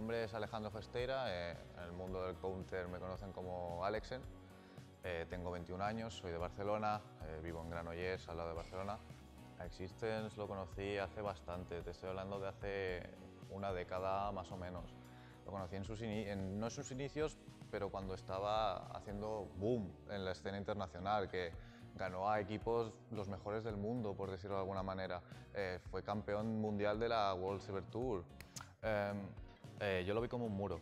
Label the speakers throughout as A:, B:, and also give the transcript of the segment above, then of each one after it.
A: nombre es Alejandro Festeira, eh, en el mundo del counter me conocen como Alexen. Eh, tengo 21 años, soy de Barcelona, eh, vivo en Granollers, al lado de Barcelona. A Existence lo conocí hace bastante, te estoy hablando de hace una década más o menos. Lo conocí en sus no en sus inicios, pero cuando estaba haciendo boom en la escena internacional, que ganó a equipos los mejores del mundo, por decirlo de alguna manera. fue campeón mundial de la World silver Tour. Em, eh, yo lo vi como un muro,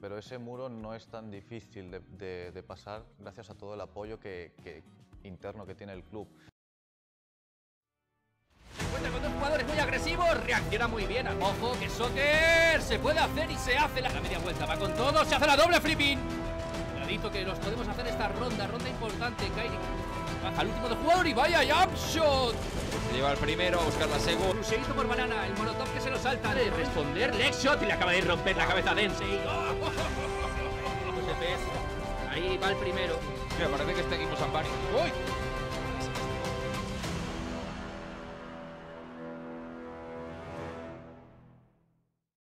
A: pero ese muro no es tan difícil de, pasar gracias a todo el apoyo que, interno que tiene el club.
B: Cuenta con dos jugadores muy agresivos, reacciona muy bien. Ojo que
A: Soccer se puede hacer y se hace la, media vuelta. Va con todo, se hace la doble flipping. Dicho que nos podemos hacer esta ronda, ronda importante. Kairi al último de jugador y vaya jump shot. lleva el primero a buscar la segunda. Seguido por Banana, el monotón que se nos salta. De responder, Lex shot y le acaba de romper la cabeza a Ahí va el primero. Mira, parece que este equipo San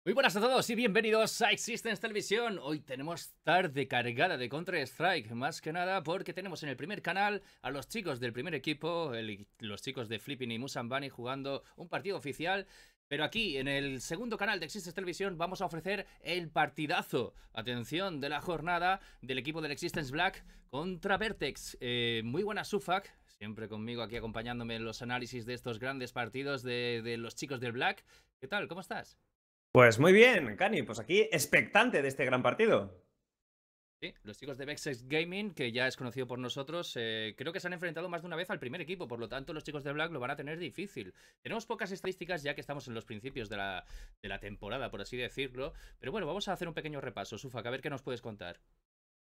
A: Muy buenas a todos y bienvenidos a Existence Televisión. Hoy tenemos tarde cargada de contra strike más que nada porque tenemos en el primer canal a los chicos del primer equipo, los chicos de Flipping y Musambani jugando un partido oficial. Pero aquí, en el segundo canal de Existence Televisión, vamos a ofrecer el partidazo, atención, de la jornada del equipo del Existence Black contra Vertex. Eh, muy buenas, Sufac, siempre conmigo aquí acompañándome en los análisis de estos grandes partidos de los chicos del Black. ¿Qué tal? ¿Cómo estás?
C: Pues muy bien, Cani, pues aquí expectante de este gran partido.
A: Sí, los chicos de Vexx Gaming, que ya es conocido por nosotros, eh, creo que se han enfrentado más de una vez al primer equipo, por lo tanto los chicos de Black lo van a tener difícil. Tenemos pocas estadísticas ya que estamos en los principios de la, temporada, por así decirlo, pero bueno, vamos a hacer un pequeño repaso, Sufak, a ver qué nos puedes contar.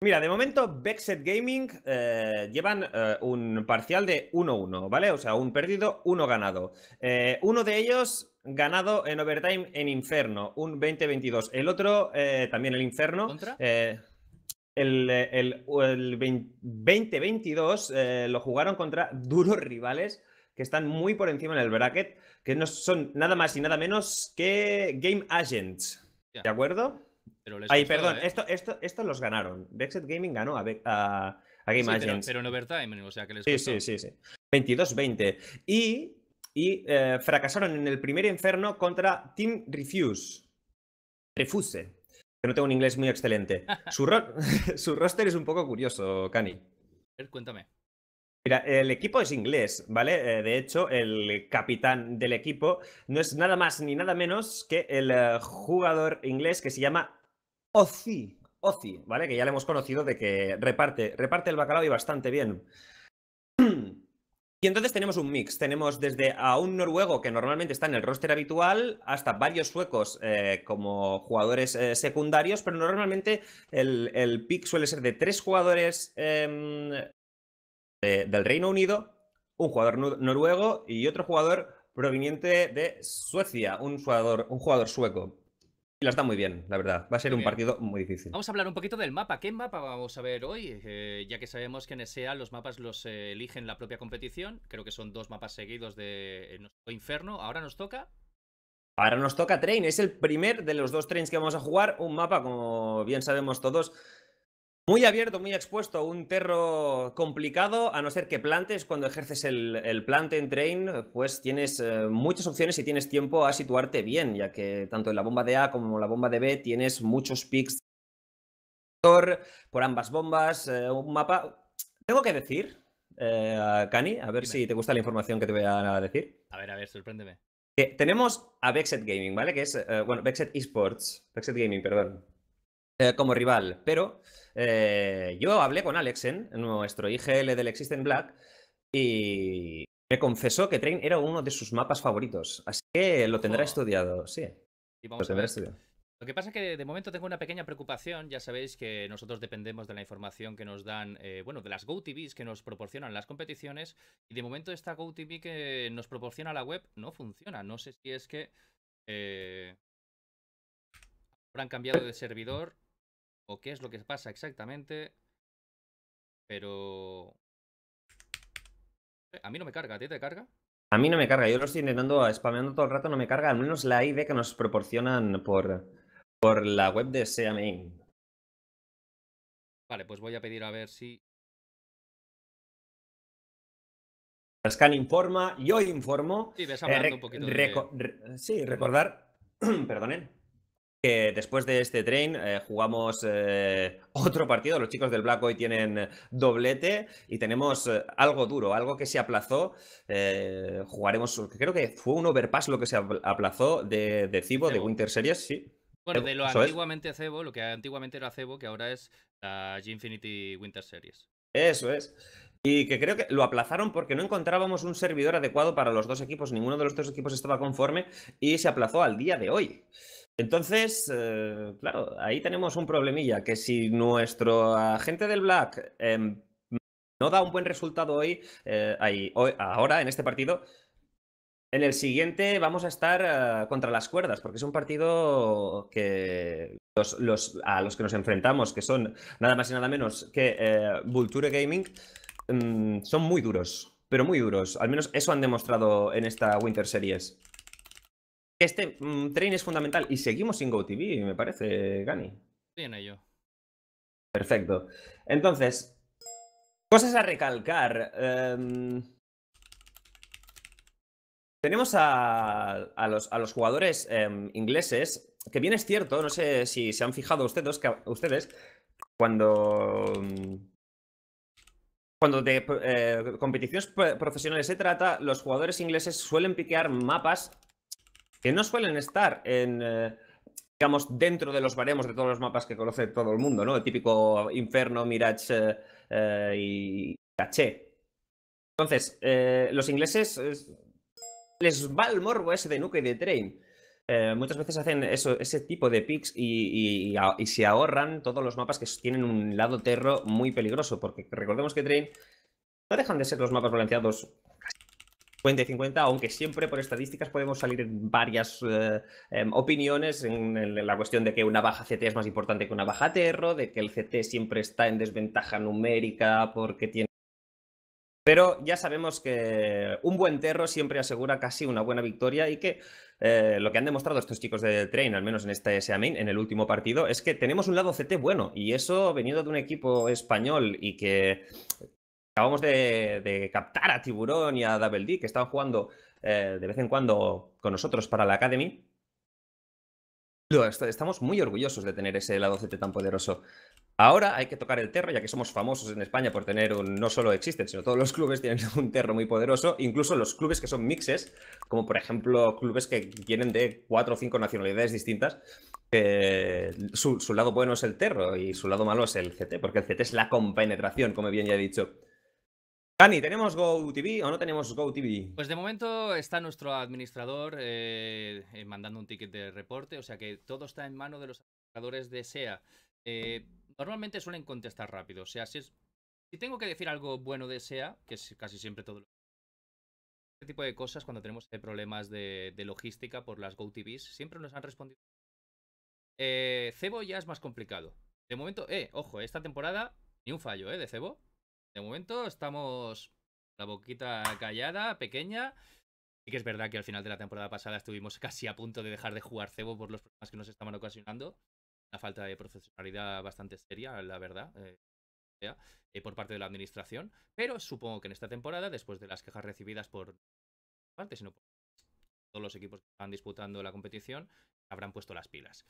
C: Mira, de momento Backset Gaming eh, llevan eh, un parcial de 1-1, ¿vale? O sea, un perdido, uno ganado. Eh, uno de ellos ganado en overtime en Inferno, un 20-22. El otro, también el Inferno. el, el, el 20-22 lo jugaron contra duros rivales que están muy por encima en el bracket, que no son nada más y nada menos que Game Agents. ¿De acuerdo? Ay, perdón, ¿eh? esto, esto, esto los ganaron. Dexet Gaming ganó a, Game Pero,
A: pero, en overtime, o sea que les sí,
C: Sí, sí, sí. 22-20. Y, y eh, fracasaron en el primer inferno contra Team Refuse. Refuse. Que no tengo un inglés muy excelente. su, su roster es un poco curioso, Cani. Cuéntame. Mira, el equipo es inglés, ¿vale? Eh, de hecho, el capitán del equipo no es nada más ni nada menos que el jugador inglés que se llama Ozi, sí ¿vale? Que ya le hemos conocido de que reparte, reparte el bacalao y bastante bien. Y entonces tenemos un mix, tenemos desde a un noruego que normalmente está en el roster habitual hasta varios suecos eh, como jugadores eh, secundarios, pero normalmente el, pick suele ser de tres jugadores em, del Reino Unido, un jugador noruego y otro jugador proveniente de Suecia, un jugador, un jugador sueco. Y la está muy bien, la verdad. Va a ser un partido muy difícil. Vamos
A: a hablar un poquito del mapa. ¿Qué mapa vamos a ver hoy? Eh, ya que sabemos que en ESEA los mapas los eh, eligen la propia competición. Creo que son dos mapas seguidos de eh, nuestro Inferno. Ahora nos toca.
C: Ahora nos toca Train. Es el primer de los dos Trains que vamos a jugar. Un mapa, como bien sabemos todos, muy abierto, muy expuesto, un terro complicado, a no ser que plantes, cuando ejerces el, el plant en train, pues tienes eh, muchas opciones y tienes tiempo a situarte bien, ya que tanto en la bomba de A como en la bomba de B tienes muchos picks por ambas bombas, eh, un mapa. Tengo que decir, eh, Cani, a ver si te gusta la información que te voy a decir.
A: A ver, a ver, sorpréndeme.
C: Que tenemos a Bexet Gaming, ¿vale? Que es, bueno, Bexet Esports, Bexet Gaming, perdón. Eh, como rival. Pero eh, yo hablé con Alexen, nuestro IGL del Existen Black, y me confesó que Train era uno de sus mapas favoritos. Así que lo tendrá oh. estudiado, sí. vamos lo tendrá
A: Lo que pasa es que de momento tengo una pequeña preocupación. Ya sabéis que nosotros dependemos de la información que nos dan, eh, bueno, de las GoTVs que nos proporcionan las competiciones. Y de momento esta GoTV que nos proporciona la web no funciona. No sé si es que habrán cambiado de servidor o qué es lo que pasa exactamente. Pero... A mí no me carga, ¿a ti te carga?
C: A mí no me carga, yo lo estoy intentando eh, spameando todo el rato, no me carga, al menos la ID que nos proporcionan
B: por, por la web de SEA Vale, pues voy a pedir a ver si... Scan informa, yo informo. Sí, eh, sí, recordar, perdonen,
C: que después de este train eh, jugamos eh, otro partido. Los chicos del Black hoy tienen doblete y tenemos eh, algo duro, algo que se aplazó. jugaremos, creo que fue un overpass lo que se aplazó de, Cibo, Cebo. de Winter Series, sí. Bueno, de lo antiguamente
A: Cebo, lo que antiguamente era Cebo, que ahora es la G-Infinity Winter Series.
C: Eso es. Y que creo que lo aplazaron porque no encontrábamos un servidor adecuado para los dos equipos, ninguno de los dos equipos estaba conforme y se aplazó al día de hoy. Entonces, eh, claro, ahí tenemos un problemilla, que si nuestro agente del Black em, no da un buen resultado eh, hoy, ahora en este partido, en el siguiente vamos a estar eh, contra las cuerdas, porque es un partido que a los que nos enfrentamos, que son nada más y nada menos que Vulture Gaming, mm, son muy duros, pero muy duros. Al menos eso han demostrado en esta Winter Series. Este mm, train tren es fundamental y seguimos sin GoTV, me parece, Gani. Tiene yo. ello. Perfecto. Entonces, cosas a recalcar. Em, tenemos a, los, jugadores em, ingleses, que bien es cierto, no sé si se han fijado ustedes, que, ustedes cuando... cuando de eh, competiciones profesionales se trata, los jugadores ingleses suelen piquear mapas que no suelen estar en... Eh, digamos, dentro de los baremos de todos los mapas que conoce todo el mundo, ¿no? El típico Inferno, Mirage eh, eh, y Caché. Entonces, los ingleses les va el morbo ese de Nuke y de Train. muchas veces hacen eso, ese tipo de picks y, se ahorran todos los mapas que tienen un lado terro muy peligroso, porque recordemos que Train no dejan de ser los mapas balanceados 50 y 50, aunque siempre por estadísticas podemos salir eh, em, en varias opiniones en, la cuestión de que una baja CT es más importante que una baja TERRO, de que el CT siempre está en desventaja numérica porque tiene... Pero ya sabemos que un buen terro siempre asegura casi una buena victoria y que eh, lo que han demostrado estos chicos de Train, al menos en este SA en el último partido, es que tenemos un lado CT bueno y eso venido de un equipo español y que Acabamos de, captar a Tiburón y a Double que están jugando eh, de vez en cuando con nosotros para la Academy. Estamos muy orgullosos de tener ese lado CT tan poderoso. Ahora hay que tocar el terro, ya que somos famosos en España por tener un, no solo existen, sino todos los clubes tienen un terro muy poderoso, incluso los clubes que son mixes, como por ejemplo clubes que vienen de cuatro o cinco nacionalidades distintas, su lado bueno es el terro y su lado malo es el CT, porque el CT es la compenetración, como bien ya he dicho. Dani, ¿tenemos GoTV o no tenemos GoTV?
A: Pues de momento está nuestro administrador eh, eh, mandando un ticket de reporte, o sea que todo está en mano de los administradores de SEA. Eh, normalmente suelen contestar rápido, o sea, si, es, si tengo que decir algo bueno de SEA, que es casi siempre todo lo este tipo de cosas cuando tenemos este problemas de, de logística por las GoTVs, siempre nos han respondido. cebo ya es más complicado. De momento, eh, ojo, esta temporada ni un fallo, eh, de cebo. De momento estamos la boquita callada, pequeña. Y que es verdad que al final de la temporada pasada estuvimos casi a punto de dejar de jugar cebo por los problemas que nos estaban ocasionando. Una falta de profesionalidad bastante seria, la verdad, eh, eh, eh, por parte de la administración. Pero supongo que en esta temporada, después de las quejas recibidas por parte, sino por todos los equipos que están disputando la competición, habrán puesto las pilas.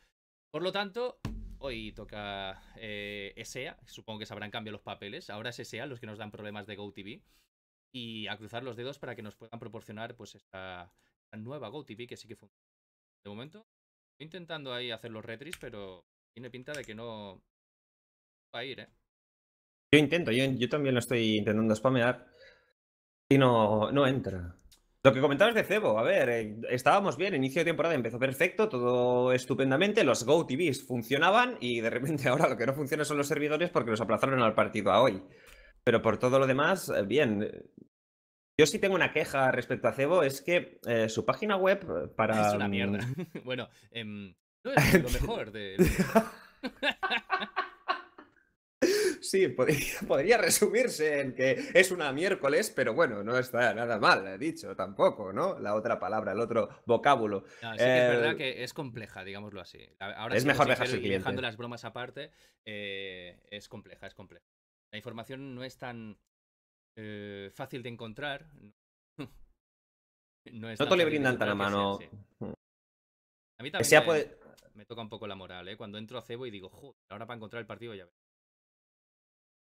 A: Por lo tanto, Hoy toca eh, e supongo que se habrán cambiado los papeles. Ahora es ESEA los que nos dan problemas de GoTV. Y a cruzar los dedos para que nos puedan proporcionar pues esta, nueva GoTV que sí que funciona. De momento, estoy intentando ahí hacer los retries, pero tiene pinta de que no va a ir, ¿eh?
C: Yo intento, yo, también lo estoy intentando spamear y no, no entra. Lo que comentabas de Cebo, a ver, eh, estábamos bien, inicio de temporada empezó perfecto, todo estupendamente, los Go funcionaban y de repente ahora lo que no funciona son los servidores porque los aplazaron al partido a hoy. Pero por todo lo demás, eh, bien. Yo sí tengo una queja respecto a Cebo, es que eh, su página web para... Es bueno, Sí, podría, resumirse en que es una miércoles, pero bueno, no está nada mal he dicho tampoco, ¿no? La otra palabra, el otro vocábulo. sí es verdad eh,
A: que es compleja, digámoslo así. Ahora es mejor dejar dejando las bromas aparte, eh, es compleja, es compleja. La información no es tan eh, fácil de encontrar. no,
B: es te le brindan tan a mano.
A: A mí también me, toca un poco la moral, ¿eh? Cuando entro a Cebo y digo, joder, ahora para encontrar el partido ya veo.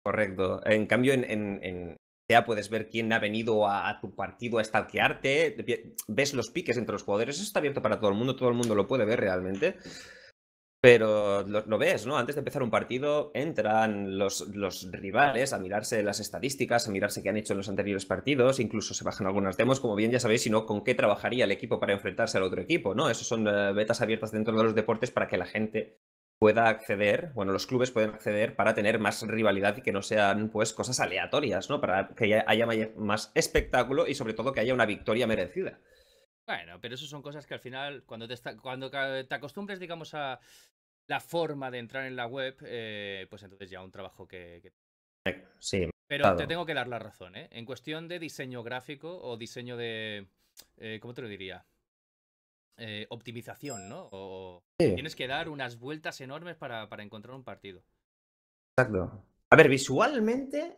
C: Correcto. En cambio, en, en, ya puedes ver quién ha venido a, tu partido a stalkearte, ves los piques entre los jugadores, eso está abierto para todo el mundo, todo el mundo lo puede ver realmente. Pero lo, ves, ¿no? Antes de empezar un partido entran los, rivales a mirarse las estadísticas, a mirarse qué han hecho en los anteriores partidos, incluso se bajan algunas demos, como bien ya sabéis, sino con qué trabajaría el equipo para enfrentarse al otro equipo, ¿no? Esas son eh, vetas abiertas dentro de los deportes para que la gente pueda acceder, bueno, los clubes pueden acceder para tener más rivalidad y que no sean pues cosas aleatorias, ¿no? Para que haya más espectáculo y sobre todo que haya una victoria merecida.
A: Bueno, pero eso son cosas que al final, cuando te, cuando te acostumbres, digamos, a la forma de entrar en la web, eh, pues entonces ya un trabajo que...
C: Sí. Pero te
A: tengo que dar la razón, ¿eh? En cuestión de diseño gráfico o diseño de... Eh, ¿Cómo te lo diría? Eh, optimización, ¿no? O tienes que dar unas vueltas enormes para, encontrar un partido.
B: Exacto. A ver,
C: visualmente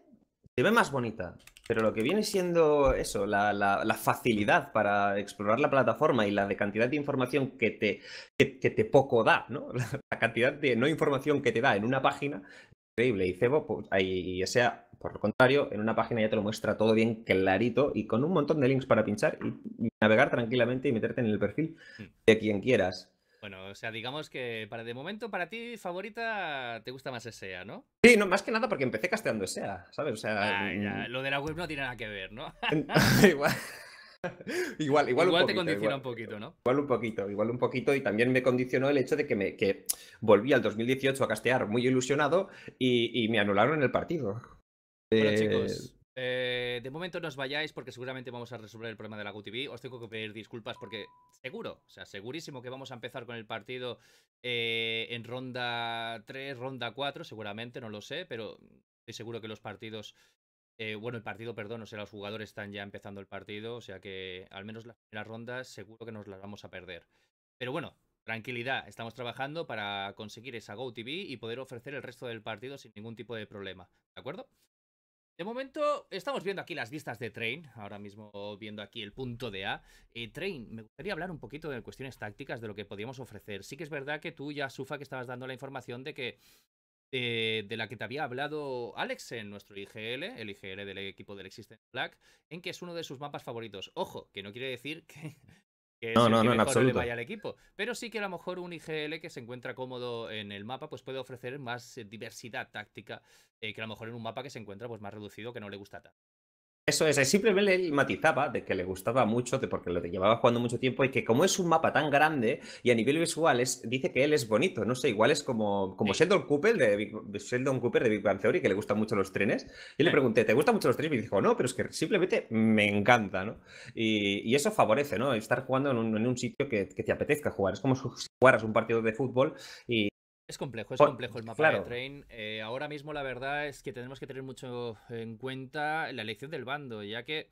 C: se ve más bonita, pero lo que viene siendo eso, la, facilidad para explorar la plataforma y la de cantidad de información que te, que, que te poco da, ¿no? La cantidad de no información que te da en una página increíble. Y Cebo, pues, ahí, o sea, por lo contrario, en una página ya te lo muestra todo bien clarito y con un montón de links para pinchar y, navegar tranquilamente y meterte en el perfil hmm. de quien quieras.
A: Bueno, o sea, digamos que para de momento, para ti, favorita, te gusta más ESEA, ¿no? Sí, no, más que nada porque empecé
C: casteando SEA, ¿sabes? O sea. Ah, mm. lo
A: de la web no tiene nada que ver, ¿no? Igual.
C: igual, igual, te condiciona un poquito, ¿no? Igual un poquito, igual un poquito. Y también me condicionó el hecho de que, me, que volví al 2018 a castear muy ilusionado y, me anularon el partido. Bueno, eh, chicos,
A: eh, de momento no os vayáis porque seguramente vamos a resolver el problema de la GUTV. Os tengo que pedir disculpas porque seguro, o sea, segurísimo que vamos a empezar con el partido eh, en ronda 3, ronda 4, seguramente, no lo sé, pero estoy seguro que los partidos eh, bueno, el partido, perdón, o sea, los jugadores están ya empezando el partido, o sea que al menos las primeras rondas seguro que nos las vamos a perder. Pero bueno, tranquilidad, estamos trabajando para conseguir esa GoTV y poder ofrecer el resto del partido sin ningún tipo de problema, ¿de acuerdo? De momento, estamos viendo aquí las vistas de Train, ahora mismo viendo aquí el punto de A. Eh, Train, me gustaría hablar un poquito de cuestiones tácticas, de lo que podíamos ofrecer. Sí que es verdad que tú ya, Sufa, que estabas dando la información de que de, eh, de, la que te había hablado Alex en nuestro IGL, el IGL del equipo del Existence Black, en que es uno de sus mapas favoritos. Ojo, que no quiere decir que, no, que mejor le vaya al equipo. Pero sí que a lo mejor un IGL que se encuentra cómodo en el mapa, pues puede ofrecer más eh, diversidad táctica eh, que a lo mejor en un mapa que se encuentra pues, más reducido, que no le gusta tanto.
C: Eso es, simplemente él matizaba de que le gustaba mucho, de porque lo llevaba jugando mucho tiempo y que como es un mapa tan grande y a nivel visual dice que él es bonito, no sé, igual es como, como Sheldon, Cooper de Big, Sheldon Cooper de Big Bang Theory, que le gustan mucho los trenes. Y le pregunté, ¿te gustan mucho los trenes? Y me dijo, no, pero es que simplemente me encanta, ¿no? Y, eso favorece, ¿no? Estar jugando en un, sitio que, que, te apetezca jugar. Es como si jugaras un partido de fútbol y, es complejo, es complejo el mapa de
A: Train. Eh, ahora mismo la verdad es que tenemos que tener mucho en cuenta la elección del bando, ya que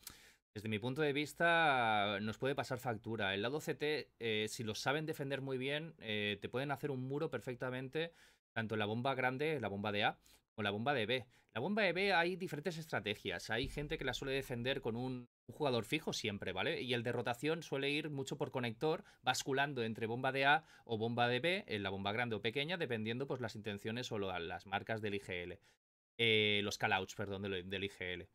A: desde mi punto de vista nos puede pasar factura. El lado CT, eh, si lo saben defender muy bien, eh, te pueden hacer un muro perfectamente, tanto la bomba grande, la bomba de A, o la bomba de B. La bomba de B hay diferentes estrategias. Hay gente que la suele defender con un un jugador fijo siempre, ¿vale? Y el de rotación suele ir mucho por conector, basculando entre bomba de A o bomba de B, en la bomba grande o pequeña, dependiendo pues las intenciones o las marcas del IGL. Eh, los callouts, perdón, del, IGL.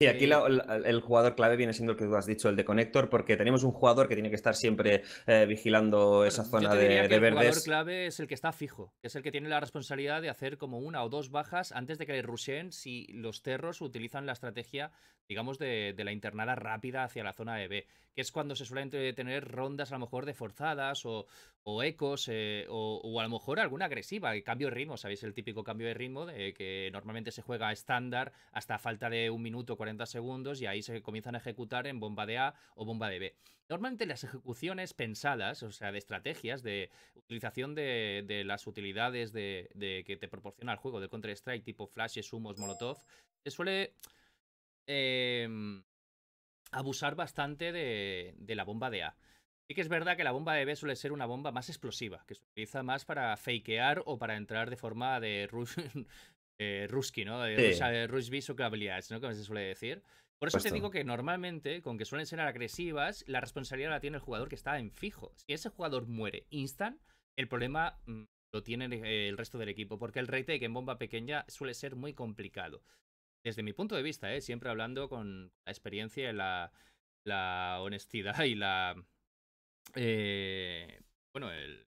A: Sí, aquí eh,
C: el jugador clave viene siendo el que tú has dicho, el de conector, porque tenemos un jugador que tiene que estar siempre eh, vigilando esa zona de, verdes. El jugador
A: clave es el que está fijo, es el que tiene la responsabilidad de hacer como una o dos bajas antes de que le rusheen si los terros utilizan la estrategia digamos, de, de, la internada rápida hacia la zona de B, que es cuando se suelen tener rondas a lo mejor de forzadas o, ecos eh, o, o, a lo mejor alguna agresiva, el cambio de ritmo, ¿sabéis? El típico cambio de ritmo de, que normalmente se juega estándar hasta falta de un minuto 40 segundos y ahí se comienzan a ejecutar en bomba de A o bomba de B. Normalmente las ejecuciones pensadas, o sea, de estrategias, de utilización de, las utilidades de, que te proporciona el juego de Counter-Strike, tipo flashes, humos, molotov, se suele Em, abusar bastante de, la bomba de A. Sí que es verdad que la bomba de B suele ser una bomba más explosiva, que se utiliza más para fakear o para entrar de forma de rush, eh, Ruski, ¿no? De Rush B ¿no? Como se suele decir. Por eso se te digo que normalmente, con que suelen ser agresivas, la responsabilidad la tiene el jugador que está en fijo. Si ese jugador muere instant, el problema mm, lo tiene el resto del equipo, porque el retake en bomba pequeña suele ser muy complicado desde mi punto de vista, ¿eh? siempre hablando con la experiencia y la, honestidad y la... Eh, bueno, el,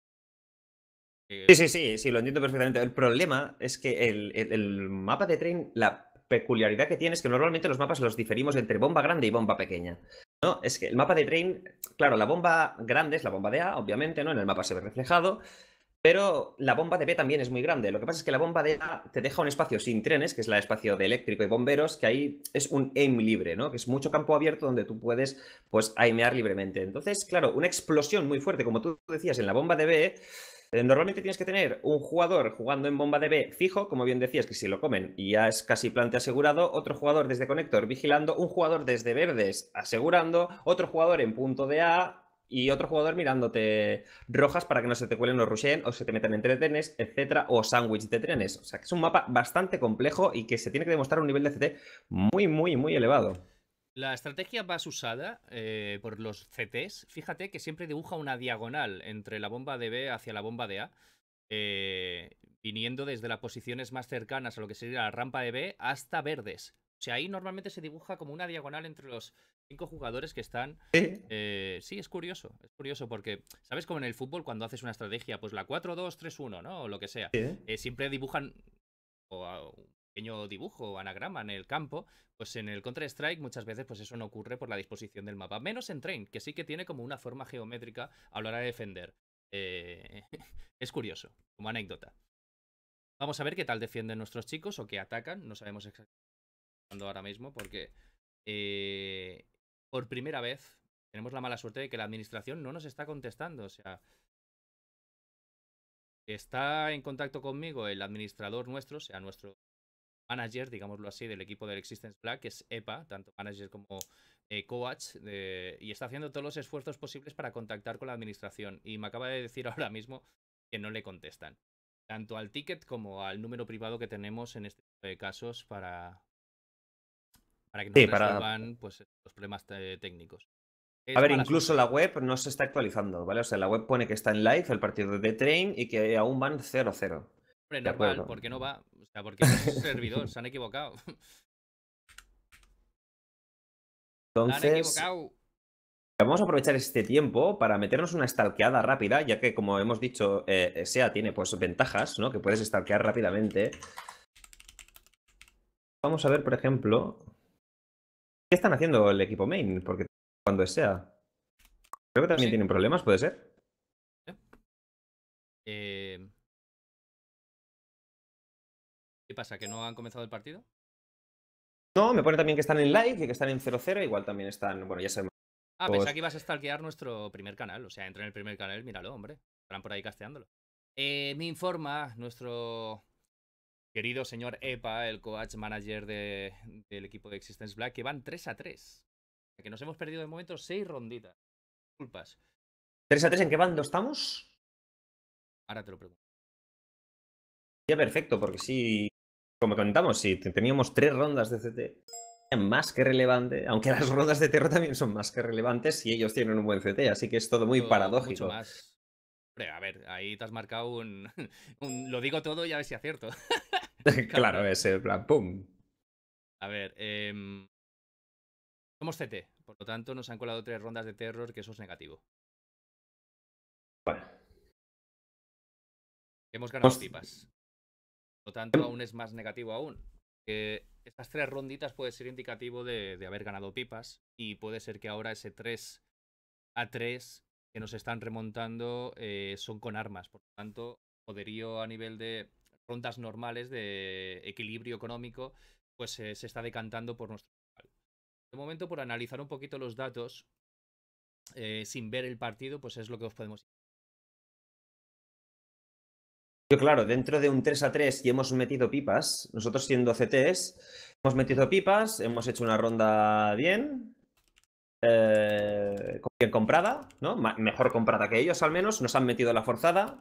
B: Sí, sí,
C: sí, sí, lo entiendo perfectamente. El problema es que el, mapa de tren, la peculiaridad que tiene es que normalmente los mapas los diferimos entre bomba grande y bomba pequeña. ¿no? Es que el mapa de train, claro, la bomba grande es la bomba de A, obviamente, ¿no? En el mapa se ve reflejado. Pero la bomba de B también es muy grande. Lo que pasa es que la bomba de A te deja un espacio sin trenes, que es el espacio de eléctrico y bomberos, que ahí es un aim libre, ¿no? Que es mucho campo abierto donde tú puedes, pues, aimear libremente. Entonces, claro, una explosión muy fuerte, como tú decías, en la bomba de B, eh, Normalmente tienes que tener un jugador jugando en bomba de B fijo, como bien decías, que si lo comen y ya es casi plante asegurado, otro jugador desde conector vigilando, un jugador desde verdes asegurando, otro jugador en punto de A y otro jugador mirándote rojas para que no se te cuelen los rushen o se te metan entre trenes, etcétera, o sándwich de trenes. O sea, que es un mapa bastante complejo y que se tiene que demostrar un nivel de CT muy, muy, muy elevado.
A: La estrategia más usada eh, por los CTs, fíjate que siempre dibuja una diagonal entre la bomba de B hacia la bomba de A, eh, viniendo desde las posiciones más cercanas a lo que sería la rampa de B hasta verdes. O sea, ahí normalmente se dibuja como una diagonal entre los cinco jugadores que están. Eh, sí, es curioso. Es curioso porque, ¿sabes? cómo en el fútbol, cuando haces una estrategia, pues la 4-2-3-1, ¿no? O lo que sea. Eh, siempre dibujan o, un pequeño dibujo o anagrama en el campo. Pues en el Counter-Strike muchas veces pues eso no ocurre por la disposición del mapa. Menos en Train, que sí que tiene como una forma geométrica a la hora de defender. Eh, es curioso, como anécdota. Vamos a ver qué tal defienden nuestros chicos o qué atacan. No sabemos exactamente ahora mismo porque por primera vez, tenemos la mala suerte de que la administración no nos está contestando. O sea, está en contacto conmigo el administrador nuestro, o sea, nuestro manager, digámoslo así, del equipo del Existence Black, que es EPA, tanto manager como eh, coach, eh, y está haciendo todos los esfuerzos posibles para contactar con la administración. Y me acaba de decir ahora mismo que no le contestan, tanto al ticket como al número privado que tenemos en este tipo de casos para, para que no sí, resuelvan pues, los problemas técnicos. a ver, incluso
C: la web no se está actualizando, ¿vale? O sea, la web pone que está en live el partido de Train y que aún van 0-0. Hombre, normal, porque
A: no va. O sea, porque es servidor, se han equivocado.
C: Entonces, Vamos a aprovechar este tiempo para meternos una stalkeada rápida, ya que como hemos dicho, eh, SEA tiene pues ventajas, ¿no? Que puedes stalkear rápidamente. Vamos a ver, por ejemplo, ¿Qué están haciendo el equipo main? Porque
B: cuando SEA. Creo que también tienen problemas, ¿puede ser? Eh, ¿Qué pasa? ¿Que no han comenzado el partido? No, me pone también que están en like, y que están en 0-0. Igual también están. Bueno, ya sabemos. Ah, pues pensaba que
A: ibas a stalkear nuestro primer canal. O sea, entra en el primer canal, míralo, hombre. Estarán por ahí casteándolo. Eh, me informa nuestro querido señor EPA, el coach manager del equipo de Existence Black, que van 3 a 3. Que nos hemos perdido de momento 6 ronditas. Disculpas.
B: ¿3 a 3 en qué bando estamos? Ahora te lo pregunto. Ya, perfecto, porque sí, como comentamos,
C: si teníamos 3 rondas de CT más que relevante, aunque las
A: rondas de terror también son
C: más que relevantes y ellos tienen un buen CT, así que es todo muy paradójico.
A: más. a ver, ahí te has marcado un, un, Lo digo todo y a ver si acierto.
C: claro, es el plan,
B: pum. A ver, em,
A: somos CT, por lo tanto
B: nos han colado tres rondas de terror, que eso es negativo. Bueno. Hemos ganado pipas. Por lo tanto, em. aún es más negativo aún.
A: que estas tres ronditas puede ser indicativo de, haber ganado pipas y puede ser que ahora ese 3 a 3 que nos están remontando eh, son con armas. Por lo tanto, poderío a nivel de rondas normales de equilibrio económico, pues se está decantando por nuestro De momento, por analizar un poquito los datos, eh, sin ver el partido, pues es lo que os podemos.
B: Yo, claro, dentro de un 3 a 3 y hemos metido pipas, nosotros siendo
C: CTs, hemos metido pipas, hemos hecho una ronda bien, eh, bien comprada, ¿no? mejor comprada que ellos al menos, nos han metido la forzada,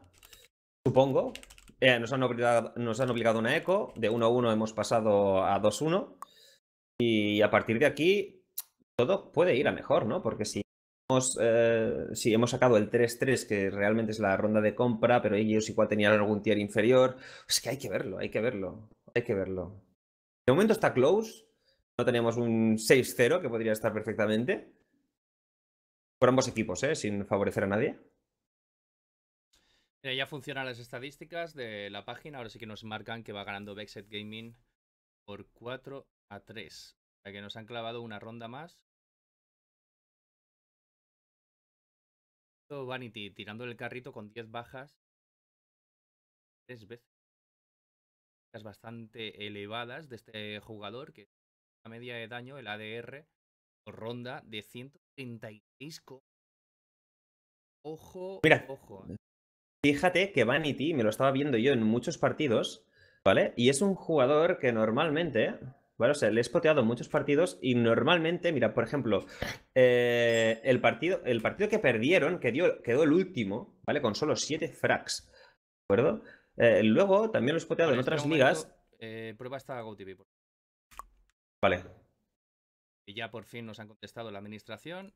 C: supongo, eh, nos, han obligado, nos han obligado una eco. De 1-1 hemos pasado a 2-1. Y a partir de aquí, todo puede ir a mejor, ¿no? Porque si hemos, eh, si hemos sacado el 3-3, que realmente es la ronda de compra, pero ellos igual tenían algún tier inferior. Es pues que hay que verlo, hay que verlo. Hay que verlo. De momento está close. No tenemos un 6-0, que podría estar perfectamente. Por ambos equipos, ¿eh? Sin favorecer a nadie
A: ya funcionan las estadísticas de la página. Ahora sí que nos marcan que va ganando Bexet Gaming por 4 a 3. O sea que nos han clavado una ronda más.
B: Vanity tirando el carrito con 10 bajas. Tres veces. Bastante elevadas
A: de este jugador, que una media de daño, el ADR, por ronda de 136.
B: Ojo, ojo. Eh.
C: Fíjate que Vanity, me lo estaba viendo yo en muchos partidos, ¿vale? Y es un jugador que normalmente, bueno, O sea, le he spoteado muchos partidos y normalmente, mira, por ejemplo, eh, el, partido, el partido que perdieron, que quedó el último, ¿vale? Con solo 7 frags, ¿de acuerdo? Eh, luego también lo he spoteado en otras ligas.
A: Eh, prueba esta
B: GoTV. Vale. Y ya por fin nos han contestado la administración.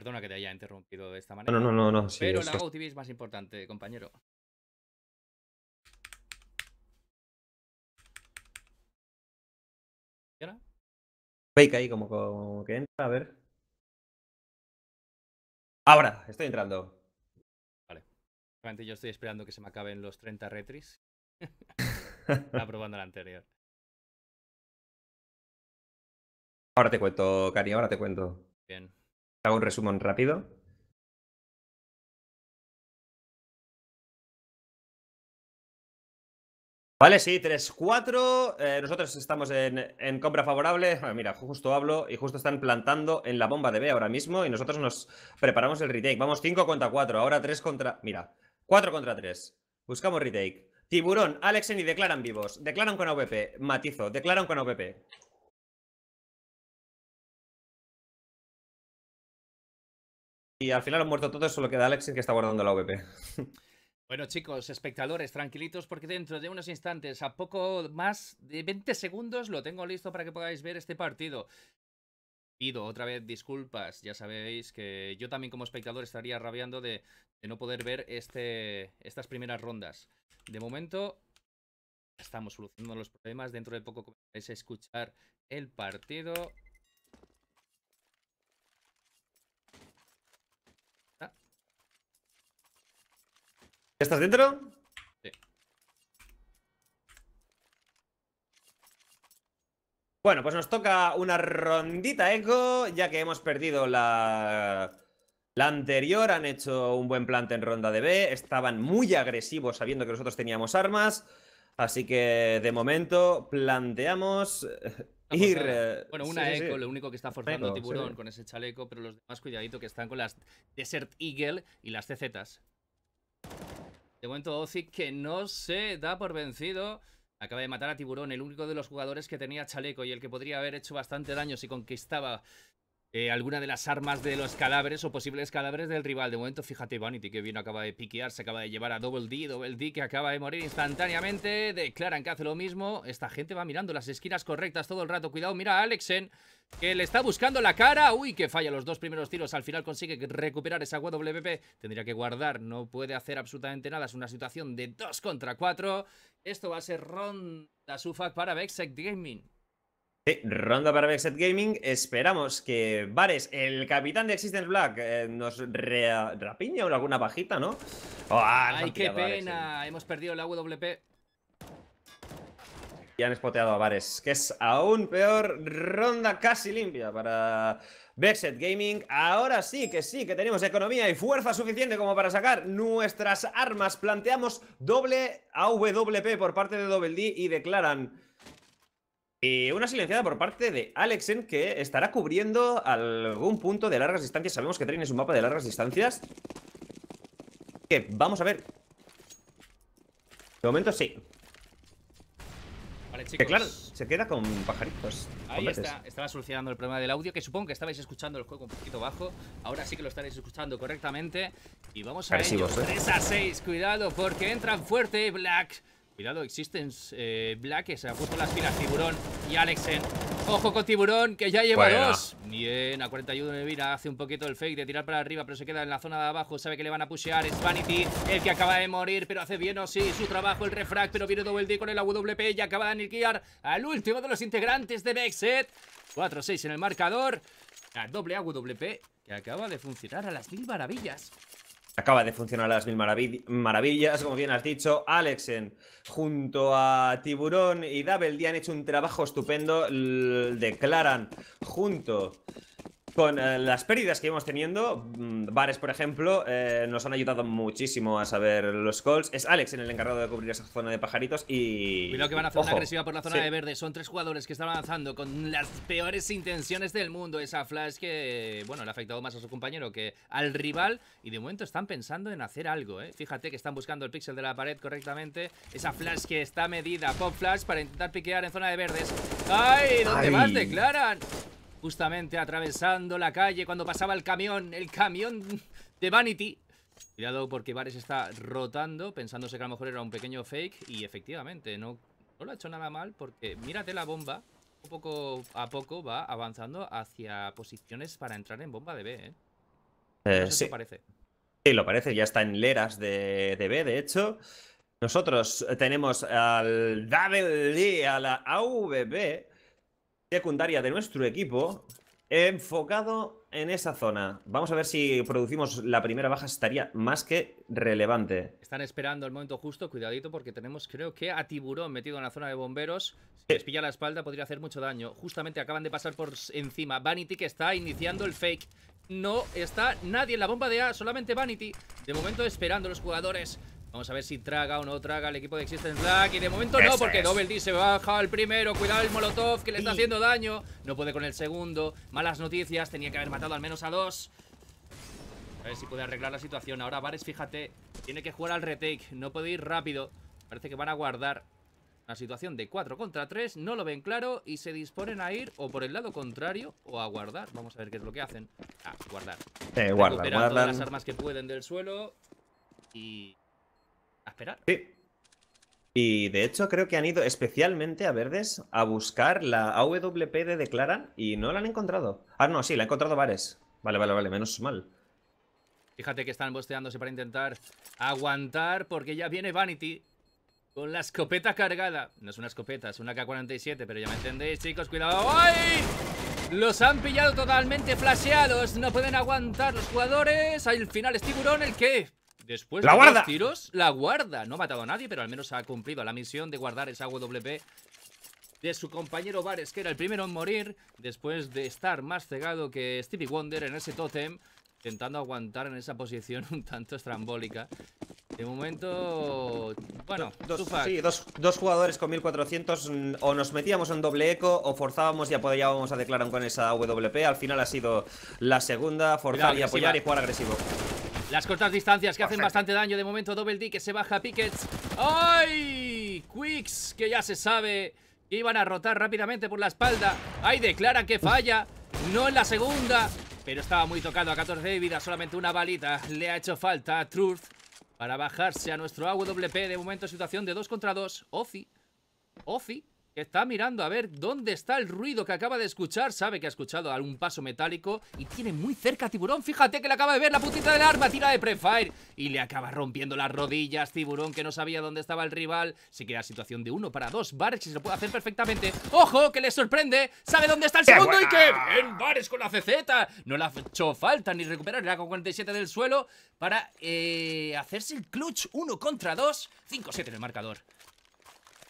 B: Perdona que te haya interrumpido de esta manera. No, no, no, no. pero la GoTV es más importante, compañero. ¿Funciona? Fake ahí, como, que entra, a ver. Ahora, estoy entrando.
A: Vale. yo estoy esperando que se me acaben los
B: 30 retris. Aprobando probando la anterior. Ahora te cuento, Cari, ahora te cuento. Bien hago un resumen rápido. Vale, sí, 3-4. Eh, nosotros estamos en, en
C: compra favorable. mira, justo hablo y justo están plantando en la bomba de B ahora mismo y nosotros nos preparamos el retake. Vamos 5 contra 4, ahora 3 contra... Mira, 4 contra 3. Buscamos
B: retake. Tiburón, Alexen y declaran vivos. Declaran con AVP. Matizo, declaran con AVP. Y al final han muerto todos, solo queda Alexis que está guardando la OVP. Bueno chicos, espectadores,
A: tranquilitos porque dentro de unos instantes, a poco más de 20 segundos, lo tengo listo para que podáis ver este partido. Pido otra vez disculpas, ya sabéis que yo también como espectador estaría rabiando de, no poder ver este, estas primeras rondas. De momento estamos solucionando los problemas, dentro de poco comenzáis a escuchar el partido.
C: ¿Estás dentro? Sí. Bueno, pues nos toca una rondita eco, ya que hemos perdido la... anterior han hecho un buen plante en ronda de B, estaban muy agresivos sabiendo que nosotros teníamos armas, así que de momento planteamos ir... Eh, bueno, una eco, lo único que está forzando Tiburón
A: con ese chaleco, pero los demás cuidadito que están con las Desert Eagle y las CZs. De momento Ozzy, que no se da por vencido. Acaba de matar a Tiburón, el único de los jugadores que tenía chaleco y el que podría haber hecho bastante daño si conquistaba eh, alguna de las armas de los calabres o posibles calabres del rival. De momento, fíjate, Vanity que viene acaba de piquear, se acaba de llevar a Double D, Double D que acaba de morir instantáneamente. Declaran que hace lo mismo. Esta gente va mirando las esquinas correctas todo el rato. Cuidado, mira a Alexen que le está buscando la cara. Uy, que falla los dos primeros tiros. Al final consigue recuperar esa WP. Tendría que guardar. No puede hacer absolutamente nada. Es una situación de 2 contra 4. Esto va a ser ronda sufa para Bexec Gaming.
C: Sí, ronda para Bexet Gaming. Esperamos que Vares, el capitán de Existence Black, eh, nos rapiña alguna bajita, ¿no? Ah, Ay, qué pena.
A: Eh. Hemos perdido la WP.
C: Y han espoteado a Vares, que es aún peor. Ronda casi limpia para Bexet Gaming. Ahora sí que sí, que tenemos economía y fuerza suficiente como para sacar nuestras armas. Planteamos doble AWP por parte de Double D y declaran... Y una silenciada por parte de Alexen que estará cubriendo algún punto de largas distancias. Sabemos que Train es un mapa de largas distancias. Que vamos a ver. De momento sí. Vale, chicos. claro, se queda con pajaritos.
A: Ahí está, estaba solucionando el problema del audio, que supongo que estabais escuchando el juego un poquito bajo. Ahora sí que lo estaréis escuchando correctamente. Y vamos a ver. ¿eh? 3 a 6, cuidado, porque entran fuerte Black. Cuidado, existen eh, Black, que se ha puesto las pilas Tiburón y Alexen. Ojo con tiburón, que ya lleva dos. Bien, a 41 de vida. Hace un poquito el fake de tirar para arriba, pero se queda en la zona de abajo. Sabe que le van a pushear. Es Vanity, el que acaba de morir, pero hace bien o sí su trabajo. El refract, pero viene Double D con el AWP y acaba de aniquilar al último de los integrantes de Nexet. 4-6 en el marcador. La doble AWP que acaba de funcionar a las mil maravillas.
C: Acaba de funcionar las mil maravillas, como bien has dicho. Alexen, junto a Tiburón y Dabeldi, han hecho un trabajo estupendo. declaran junto con eh, las pérdidas que hemos teniendo, mm, Bares, por ejemplo, eh, nos han ayudado muchísimo a saber los calls. Es Alex en el encargado de cubrir esa zona de pajaritos y. lo que van a hacer una agresiva por la zona de
A: verde. Son tres jugadores que están avanzando con las peores intenciones del mundo. Esa flash que, bueno, le ha afectado más a su compañero que al rival. Y de momento están pensando en hacer algo, ¿eh? Fíjate que están buscando el pixel de la pared correctamente. Esa flash que está medida, pop flash, para intentar piquear en zona de verdes. ¡Ay! ¿Dónde más declaran? justamente atravesando la calle cuando pasaba el camión, el camión de Vanity. Cuidado porque Vares está rotando, pensándose que a lo mejor era un pequeño fake. Y efectivamente, no, no lo ha hecho nada mal porque mírate la bomba. Poco a poco va avanzando hacia posiciones para entrar en bomba de B, ¿eh? Eh, sí. parece.
C: Sí, lo parece. Ya está en leras de, de B, de hecho. Nosotros tenemos al D, a la AVB, secundaria de nuestro equipo enfocado en esa zona. Vamos a ver si producimos la primera baja, estaría más que relevante.
A: Están esperando el momento justo, cuidadito, porque tenemos creo que a Tiburón metido en la zona de bomberos. Si les pilla la espalda podría hacer mucho daño. Justamente acaban de pasar por encima. Vanity que está iniciando el fake. No está nadie en la bomba de A, solamente Vanity. De momento esperando los jugadores. Vamos a ver si traga o no traga el equipo de Existence Black. Y de momento no, porque Double D se baja al primero. Cuidado el Molotov, que le está haciendo daño. No puede con el segundo. Malas noticias, tenía que haber matado al menos a dos. A ver si puede arreglar la situación. Ahora Vares, fíjate, tiene que jugar al retake. No puede ir rápido. Parece que van a guardar la situación de 4 contra 3. No lo ven claro y se disponen a ir o por el lado contrario o a guardar. Vamos a ver qué es lo que hacen. Ah, guardar. Eh, las armas que pueden del suelo y esperar. Sí.
C: Y de hecho creo que han ido especialmente a Verdes a buscar la AWP de Declaran y no la han encontrado. Ah, no, sí, la ha encontrado Vares. Vale, vale, vale, menos mal.
A: Fíjate que están bosteándose para intentar aguantar porque ya viene Vanity con la escopeta cargada. No es una escopeta, es una K-47, pero ya me entendéis, chicos. ¡Cuidado! Los han pillado totalmente flasheados. No pueden aguantar los jugadores. Al final es Tiburón el que Después la de guarda. tiros, la guarda. No ha matado a nadie, pero al menos ha cumplido la misión de guardar esa WP de su compañero Vares, que era el primero en morir, después de estar más cegado que Stevie Wonder en ese totem intentando aguantar en esa posición un tanto estrambólica. De momento, bueno, dos,
C: dos, jugadores con 1400 mm, o nos metíamos en doble eco o forzábamos y apoyábamos a declarar con esa WP. Al final ha sido la segunda, forzar y apoyar y jugar
A: agresivo. Las cortas distancias que hacen bastante daño. De momento, Double D que se baja a Pickets. ¡Ay! Quicks, que ya se sabe. Iban a rotar rápidamente por la espalda. ¡Ay! declara que falla. No en la segunda. Pero estaba muy tocado a 14 de vida. Solamente una balita. Le ha hecho falta a Truth para bajarse a nuestro AWP. De momento, situación de 2 contra 2. Ozi. Ozi está mirando a ver dónde está el ruido que acaba de escuchar. Sabe que ha escuchado algún paso metálico y tiene muy cerca a Tiburón. Fíjate que le acaba de ver la puntita del arma, tira de prefire y le acaba rompiendo las rodillas. Tiburón que no sabía dónde estaba el rival. Se queda situación de uno para dos. Bares se lo puede hacer perfectamente. ¡Ojo! Que le sorprende. Sabe dónde está el segundo y que bien Bares con la CZ. No le ha hecho falta ni recuperar el AK-47 del suelo para eh, hacerse el clutch. Uno contra dos. 5-7 en el marcador.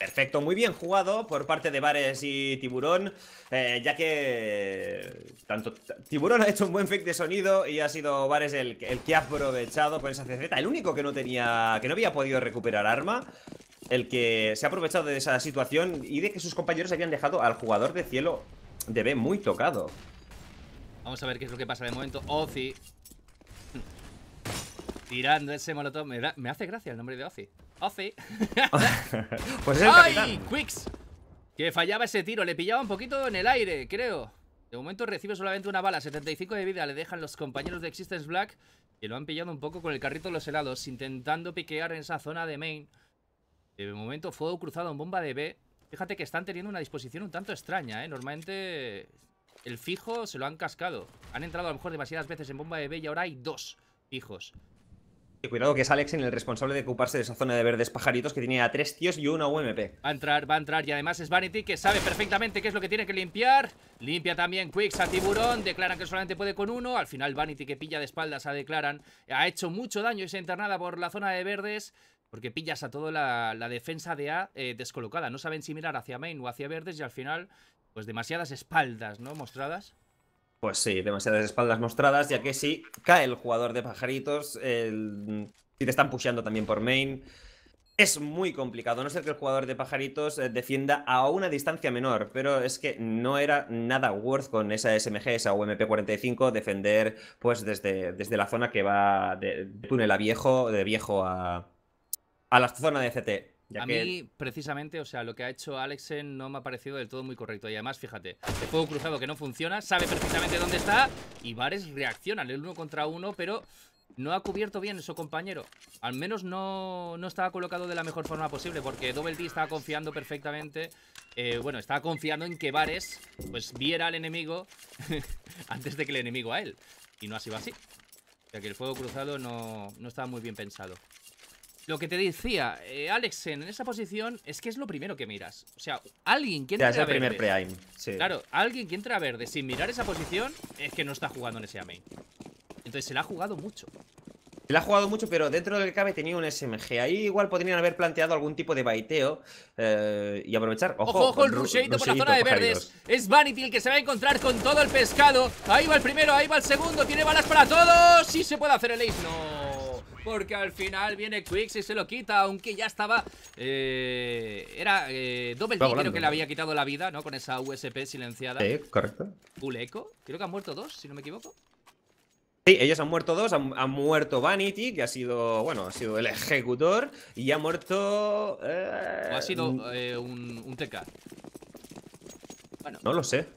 C: Perfecto, muy bien jugado por parte de Vares y Tiburón, eh, ya que tanto Tiburón ha hecho un buen fake de sonido y ha sido Vares el, que ha aprovechado con esa CZ, el único que no tenía, que no había podido recuperar arma, el que se ha aprovechado de esa situación y de que sus compañeros habían dejado al jugador de cielo de B muy tocado.
A: Vamos a ver qué es lo que pasa de momento. Ozi Tirando ese molotov. Me, hace gracia el nombre de Ozzy. ¡Ozzy!
B: pues es
A: ¡Quicks! Que fallaba ese tiro. Le pillaba un poquito en el aire, creo. De momento recibe solamente una bala. 75 de vida le dejan los compañeros de Existence Black. Que lo han pillado un poco con el carrito de los helados. Intentando piquear en esa zona de main. De momento fuego cruzado en bomba de B. Fíjate que están teniendo una disposición un tanto extraña, ¿eh? Normalmente el fijo se lo han cascado. Han entrado a lo mejor demasiadas veces en bomba de B y ahora hay dos fijos.
C: Y cuidado que es Alex en el responsable de ocuparse de esa zona de verdes pajaritos que tiene a tres tíos y una UMP.
A: Va a entrar, va a entrar y además es Vanity que sabe perfectamente qué es lo que tiene que limpiar. Limpia también Quicks a Tiburón, declaran que solamente puede con uno. Al final Vanity que pilla de espaldas a Declaran. Ha hecho mucho daño y ha internada por la zona de verdes. Porque pillas a toda la, defensa de A eh, descolocada. No saben si mirar hacia main o hacia verdes y al final, pues demasiadas espaldas, ¿no? Mostradas.
C: Pues sí, demasiadas espaldas mostradas, ya que si cae el jugador de pajaritos, y si te están pusheando también por main, es muy complicado. No sé que el jugador de pajaritos eh, defienda a una distancia menor, pero es que no era nada worth con esa SMG, esa UMP45, defender pues desde, desde la zona que va de, túnel a viejo, de viejo a, a la zona de CT
A: a mí, precisamente, o sea, lo que ha hecho Alexen no me ha parecido del todo muy correcto. Y además, fíjate, el fuego cruzado que no funciona, sabe precisamente dónde está y Vares reacciona en el uno contra uno, pero no ha cubierto bien su compañero. Al menos no, estaba colocado de la mejor forma posible, porque Double D estaba confiando perfectamente. Eh, bueno, estaba confiando en que Vares pues, viera al enemigo antes de que el enemigo a él. Y no ha sido así. O sea que el fuego cruzado no, no estaba muy bien pensado. Lo que te decía, eh, Alex, en esa posición es que es lo primero que miras. O sea, alguien que entra o es el primer pre Claro, alguien que entra a verde sin mirar esa posición es que no está jugando en ese main. Entonces se la ha jugado mucho.
C: Se la ha jugado mucho, pero dentro del cabe tenía un SMG. Ahí igual podrían haber planteado algún tipo de baiteo eh, y aprovechar. Ojo, ojo, el rusheito por la zona de verdes.
A: Es Vanity el que se va a encontrar con todo el pescado. Ahí va el primero, ahí va el segundo. Tiene balas para todos. Sí se puede hacer el ace. No. Porque al final viene Quicks y se lo quita, aunque ya estaba... Eh, era eh, doble creo que le había quitado la vida, ¿no? Con esa USP silenciada. Sí, correcto. Uleco. Creo que han muerto dos, si no me equivoco.
C: Sí, ellos han muerto dos, han, muerto Vanity, que ha sido, bueno, ha sido el ejecutor, y ha muerto...
A: Eh, ha sido un, un, TK.
C: Bueno. No lo sé,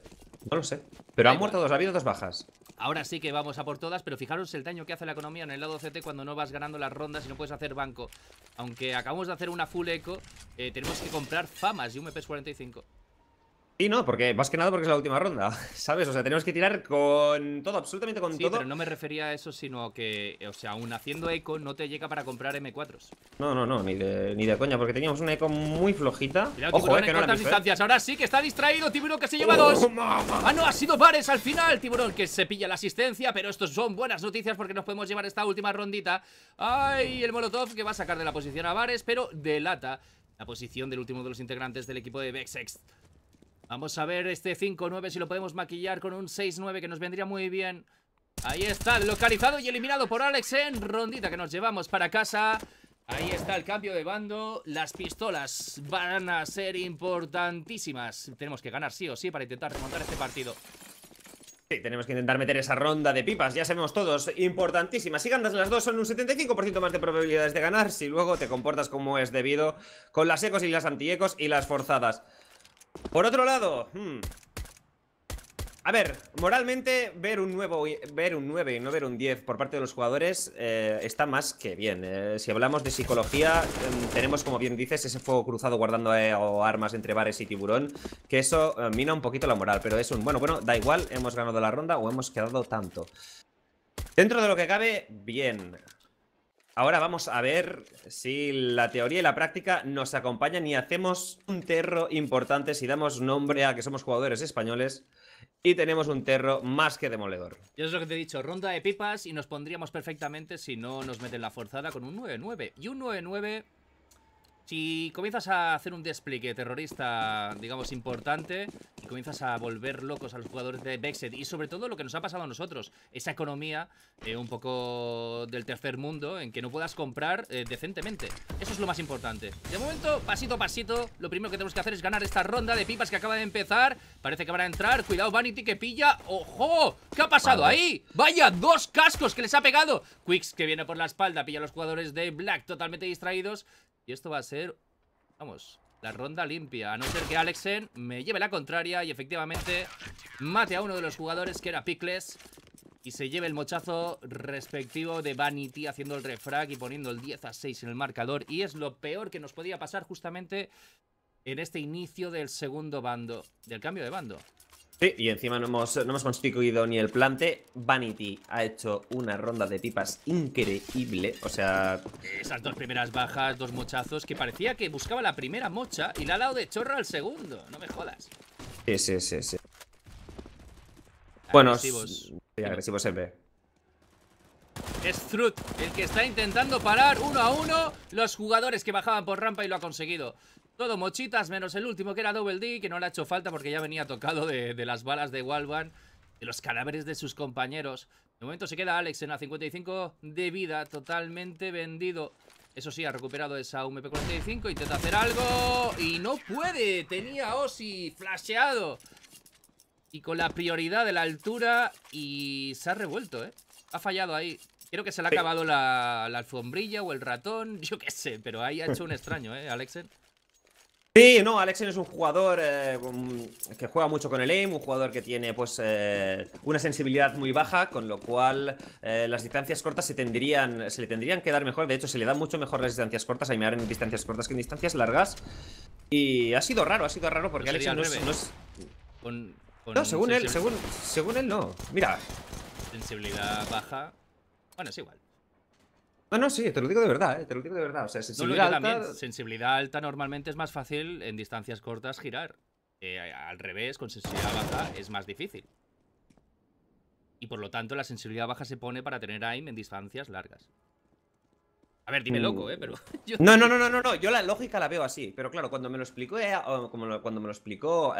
C: no lo sé. Pero han muerto dos, ha habido dos bajas.
A: Ahora sí que vamos a por todas, pero fijaros el daño que hace la economía en el lado CT cuando no vas ganando las rondas y no puedes hacer banco. Aunque acabamos de hacer una full eco, eh, tenemos que comprar famas y un MP45.
C: Y no, porque más que nada porque es la
A: última ronda,
C: ¿sabes? O sea, tenemos que
A: tirar con todo, absolutamente con sí, todo. Pero no me refería a eso, sino que, o sea, aún haciendo eco no te llega para comprar M4s.
C: No, no, no, ni de, ni de coña, porque teníamos una eco muy flojita. Ojo, eh, que en no distancias.
A: Ahora sí que está distraído, tiburón que se lleva dos. Oh, ah, no, ha sido Vares al final, tiburón que se pilla la asistencia, pero estos son buenas noticias porque nos podemos llevar esta última rondita. Ay, el Molotov que va a sacar de la posición a Vares, pero delata la posición del último de los integrantes del equipo de Bexex. Vamos a ver este 5-9 si lo podemos maquillar con un 6-9 que nos vendría muy bien. Ahí está, localizado y eliminado por Alex en rondita que nos llevamos para casa. Ahí está el cambio de bando. Las pistolas van a ser importantísimas. Tenemos que ganar sí o sí para intentar remontar este partido.
C: Sí, tenemos que intentar meter esa ronda de pipas, ya sabemos todos, importantísimas. Si ganas las dos son un 75% más de probabilidades de ganar si luego te comportas como es debido con las ecos y las antiecos y las forzadas. Por otro lado, hmm. a ver, moralmente ver un nuevo ver un 9 y no ver un 10 por parte de los jugadores eh, está más que bien. Eh. si hablamos de psicología, em, tenemos como bien dices ese fuego cruzado guardando eh, armas entre bares y tiburón, que eso mina un poquito la moral, pero es un bueno, bueno, da igual, hemos ganado la ronda o hemos quedado tanto. Dentro de lo que cabe, bien. Ahora vamos a ver si la teoría y la práctica nos acompañan y hacemos un terro importante si damos nombre a que somos jugadores españoles y tenemos un terro más que demoledor.
A: Yo es lo que te he dicho, ronda de pipas y nos pondríamos perfectamente si no nos meten la forzada con un 9-9. Y un 9-9 si comienzas a hacer un despliegue terrorista, digamos, importante, y comienzas a volver locos a los jugadores de Bexed, y sobre todo lo que nos ha pasado a nosotros, esa economía eh, un poco del tercer mundo, en que no puedas comprar eh, decentemente. Eso es lo más importante. De momento, pasito a pasito, lo primero que tenemos que hacer es ganar esta ronda de pipas que acaba de empezar. Parece que van a entrar. Cuidado, Vanity, que pilla. ¡Ojo! ¿Qué ha pasado ahí? ¡Vaya, dos cascos que les ha pegado! Quicks, que viene por la espalda, pilla a los jugadores de Black totalmente distraídos. Y esto va a ser, vamos, la ronda limpia. A no ser que Alexen me lleve la contraria y efectivamente mate a uno de los jugadores que era Pickles. Y se lleve el mochazo respectivo de Vanity haciendo el refrag y poniendo el 10 a 6 en el marcador. Y es lo peor que nos podía pasar justamente en este inicio del segundo bando, del cambio de bando.
C: Sí, y encima no hemos, constituido ni el plante. Vanity ha hecho una ronda de pipas increíble. O sea.
A: Esas dos primeras bajas, dos mochazos, que parecía que buscaba la primera mocha y la ha dado de chorro al segundo. No me jodas.
C: Sí, sí, sí, sí.
A: Bueno, agresivos.
C: Sí, agresivos siempre.
A: Es Frut, el que está intentando parar uno a uno los jugadores que bajaban por rampa y lo ha conseguido. Todo mochitas, menos el último que era Double D, que no le ha hecho falta porque ya venía tocado de, las balas de Walvan, de los cadáveres de sus compañeros. De momento se queda Alex en la 55 de vida, totalmente vendido. Eso sí, ha recuperado esa mp 45 intenta hacer algo y no puede. Tenía Osi flasheado. Y con la prioridad de la altura y se ha revuelto, ¿eh? Ha fallado ahí. Creo que se le ha acabado la, la alfombrilla o el ratón, yo qué sé, pero ahí ha hecho un extraño, ¿eh, Alexen? ¿eh?
C: Sí, no, Alexen es un jugador eh, que juega mucho con el aim, un jugador que tiene pues eh, una sensibilidad muy baja, con lo cual eh, las distancias cortas se tendrían, se le tendrían que dar mejor. De hecho, se le dan mucho mejor las distancias cortas, a en distancias cortas que en distancias largas. Y ha sido raro, ha sido raro porque pues Alexen no, es,
A: no según él, según él no. Mira. Sensibilidad baja. Bueno, es igual.
C: No, no, sí, te lo digo de verdad, eh, te lo digo de verdad. O sea, sensibilidad alta...
A: sensibilidad alta normalmente es más fácil en distancias cortas girar. Eh, al revés, con sensibilidad baja es más difícil. Y por lo tanto, la sensibilidad baja se pone para tener aim en distancias largas. A ver, dime mm. loco, ¿eh? Pero
C: No, no, no, no, no, yo la lógica la veo así, pero claro, cuando me lo explicó, eh, cuando me lo explicó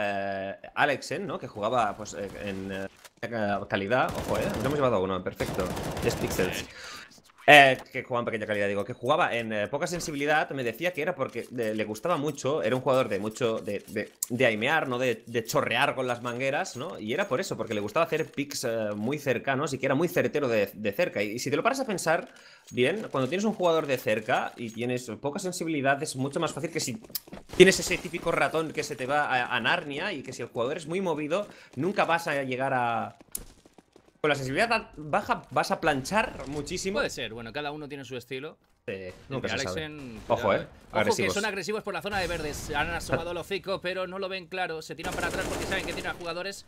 C: Alexen, ¿no? Que jugaba pues en calidad, ojo, ¿eh? Nos hemos llevado a uno, perfecto, 10 pixels. Eh, que jugaba en pequeña calidad, digo, que jugaba en eh, poca sensibilidad, me decía que era porque le gustaba mucho, era un jugador de mucho, de, de, de aimear, ¿no? De, chorrear con las mangueras, ¿no? Y era por eso, porque le gustaba hacer picks eh, muy cercanos y que era muy certero de, cerca. Y, si te lo paras a pensar bien, cuando tienes un jugador de cerca y tienes poca sensibilidad, es mucho más fácil que si tienes ese típico ratón que se te va a Narnia y que si el jugador es muy movido,
A: nunca vas a llegar a, con la sensibilidad baja vas a planchar muchísimo. Puede ser, bueno, cada uno tiene su estilo. nunca Ojo, eh, eh. Ojo que son agresivos por la zona de verdes. Han asomado los hocico, pero no lo ven claro. Se tiran para atrás porque saben que tienen a jugadores.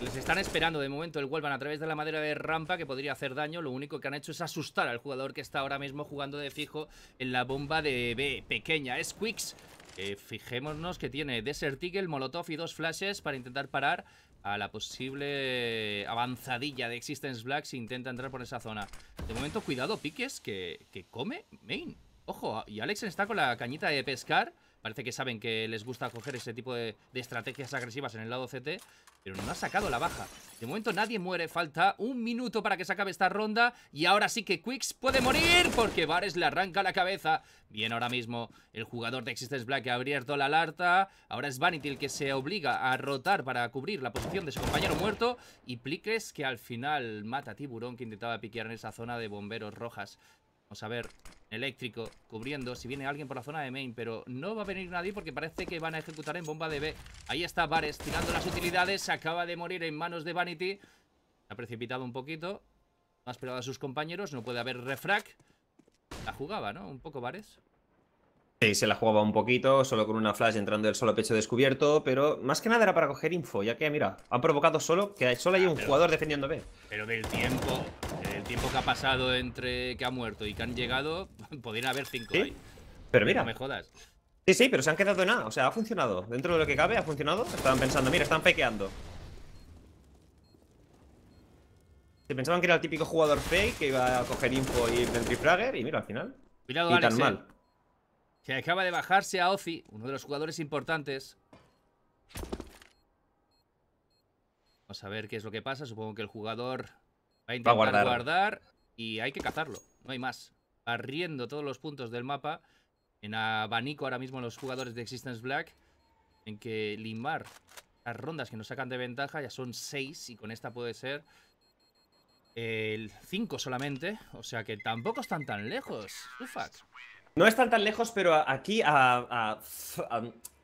A: Les están esperando de momento el Wolvan a través de la madera de rampa que podría hacer daño. Lo único que han hecho es asustar al jugador que está ahora mismo jugando de fijo en la bomba de B pequeña. Es Quicks. Eh, fijémonos que tiene Desert Eagle, Molotov y dos flashes para intentar parar a la posible avanzadilla de Existence Black si intenta entrar por esa zona. De momento, cuidado, piques, que, que come main. Ojo, y Alex está con la cañita de pescar. Parece que saben que les gusta coger ese tipo de, estrategias agresivas en el lado CT, pero no ha sacado la baja. De momento nadie muere, falta un minuto para que se acabe esta ronda y ahora sí que Quicks puede morir porque Vares le arranca la cabeza. Bien, ahora mismo el jugador de Existence Black ha abierto la alerta, ahora es Vanity el que se obliga a rotar para cubrir la posición de su compañero muerto y Pliques que al final mata a Tiburón que intentaba piquear en esa zona de bomberos rojas. Vamos a ver, eléctrico, cubriendo, si viene alguien por la zona de main, pero no va a venir nadie porque parece que van a ejecutar en bomba de B. Ahí está Vares tirando las utilidades, Se acaba de morir en manos de Vanity. ha precipitado un poquito, ha esperado a sus compañeros, no puede haber refrac. La jugaba, ¿no? Un poco Vares.
C: Sí, se la jugaba un poquito, solo con una flash entrando el solo pecho descubierto, pero más que nada era para coger info, ya que, mira, han provocado solo que solo hay ah, un jugador defendiendo B.
A: Pero del tiempo, tiempo que ha pasado entre que ha muerto y que han llegado, podría haber cinco ¿Sí? Pero mira. No me jodas.
C: Sí, sí, pero se han quedado en nada. O sea, ha funcionado. Dentro de lo que cabe, ha funcionado. Estaban pensando, mira, están pequeando. Se pensaban que era el típico jugador fake que iba a coger
A: info y fragger y mira, al final. Cuidado, Alex, Que acaba de bajarse a Ozi, uno de los jugadores importantes. Vamos a ver qué es lo que pasa. Supongo que el jugador Va a intentar guardar. y hay que cazarlo, no hay más. Barriendo todos los puntos del mapa, en abanico ahora mismo los jugadores de Existence Black, en que limar las rondas que nos sacan de ventaja, ya son seis y con esta puede ser el 5 solamente, o sea que tampoco están tan lejos, No están tan lejos, pero aquí a,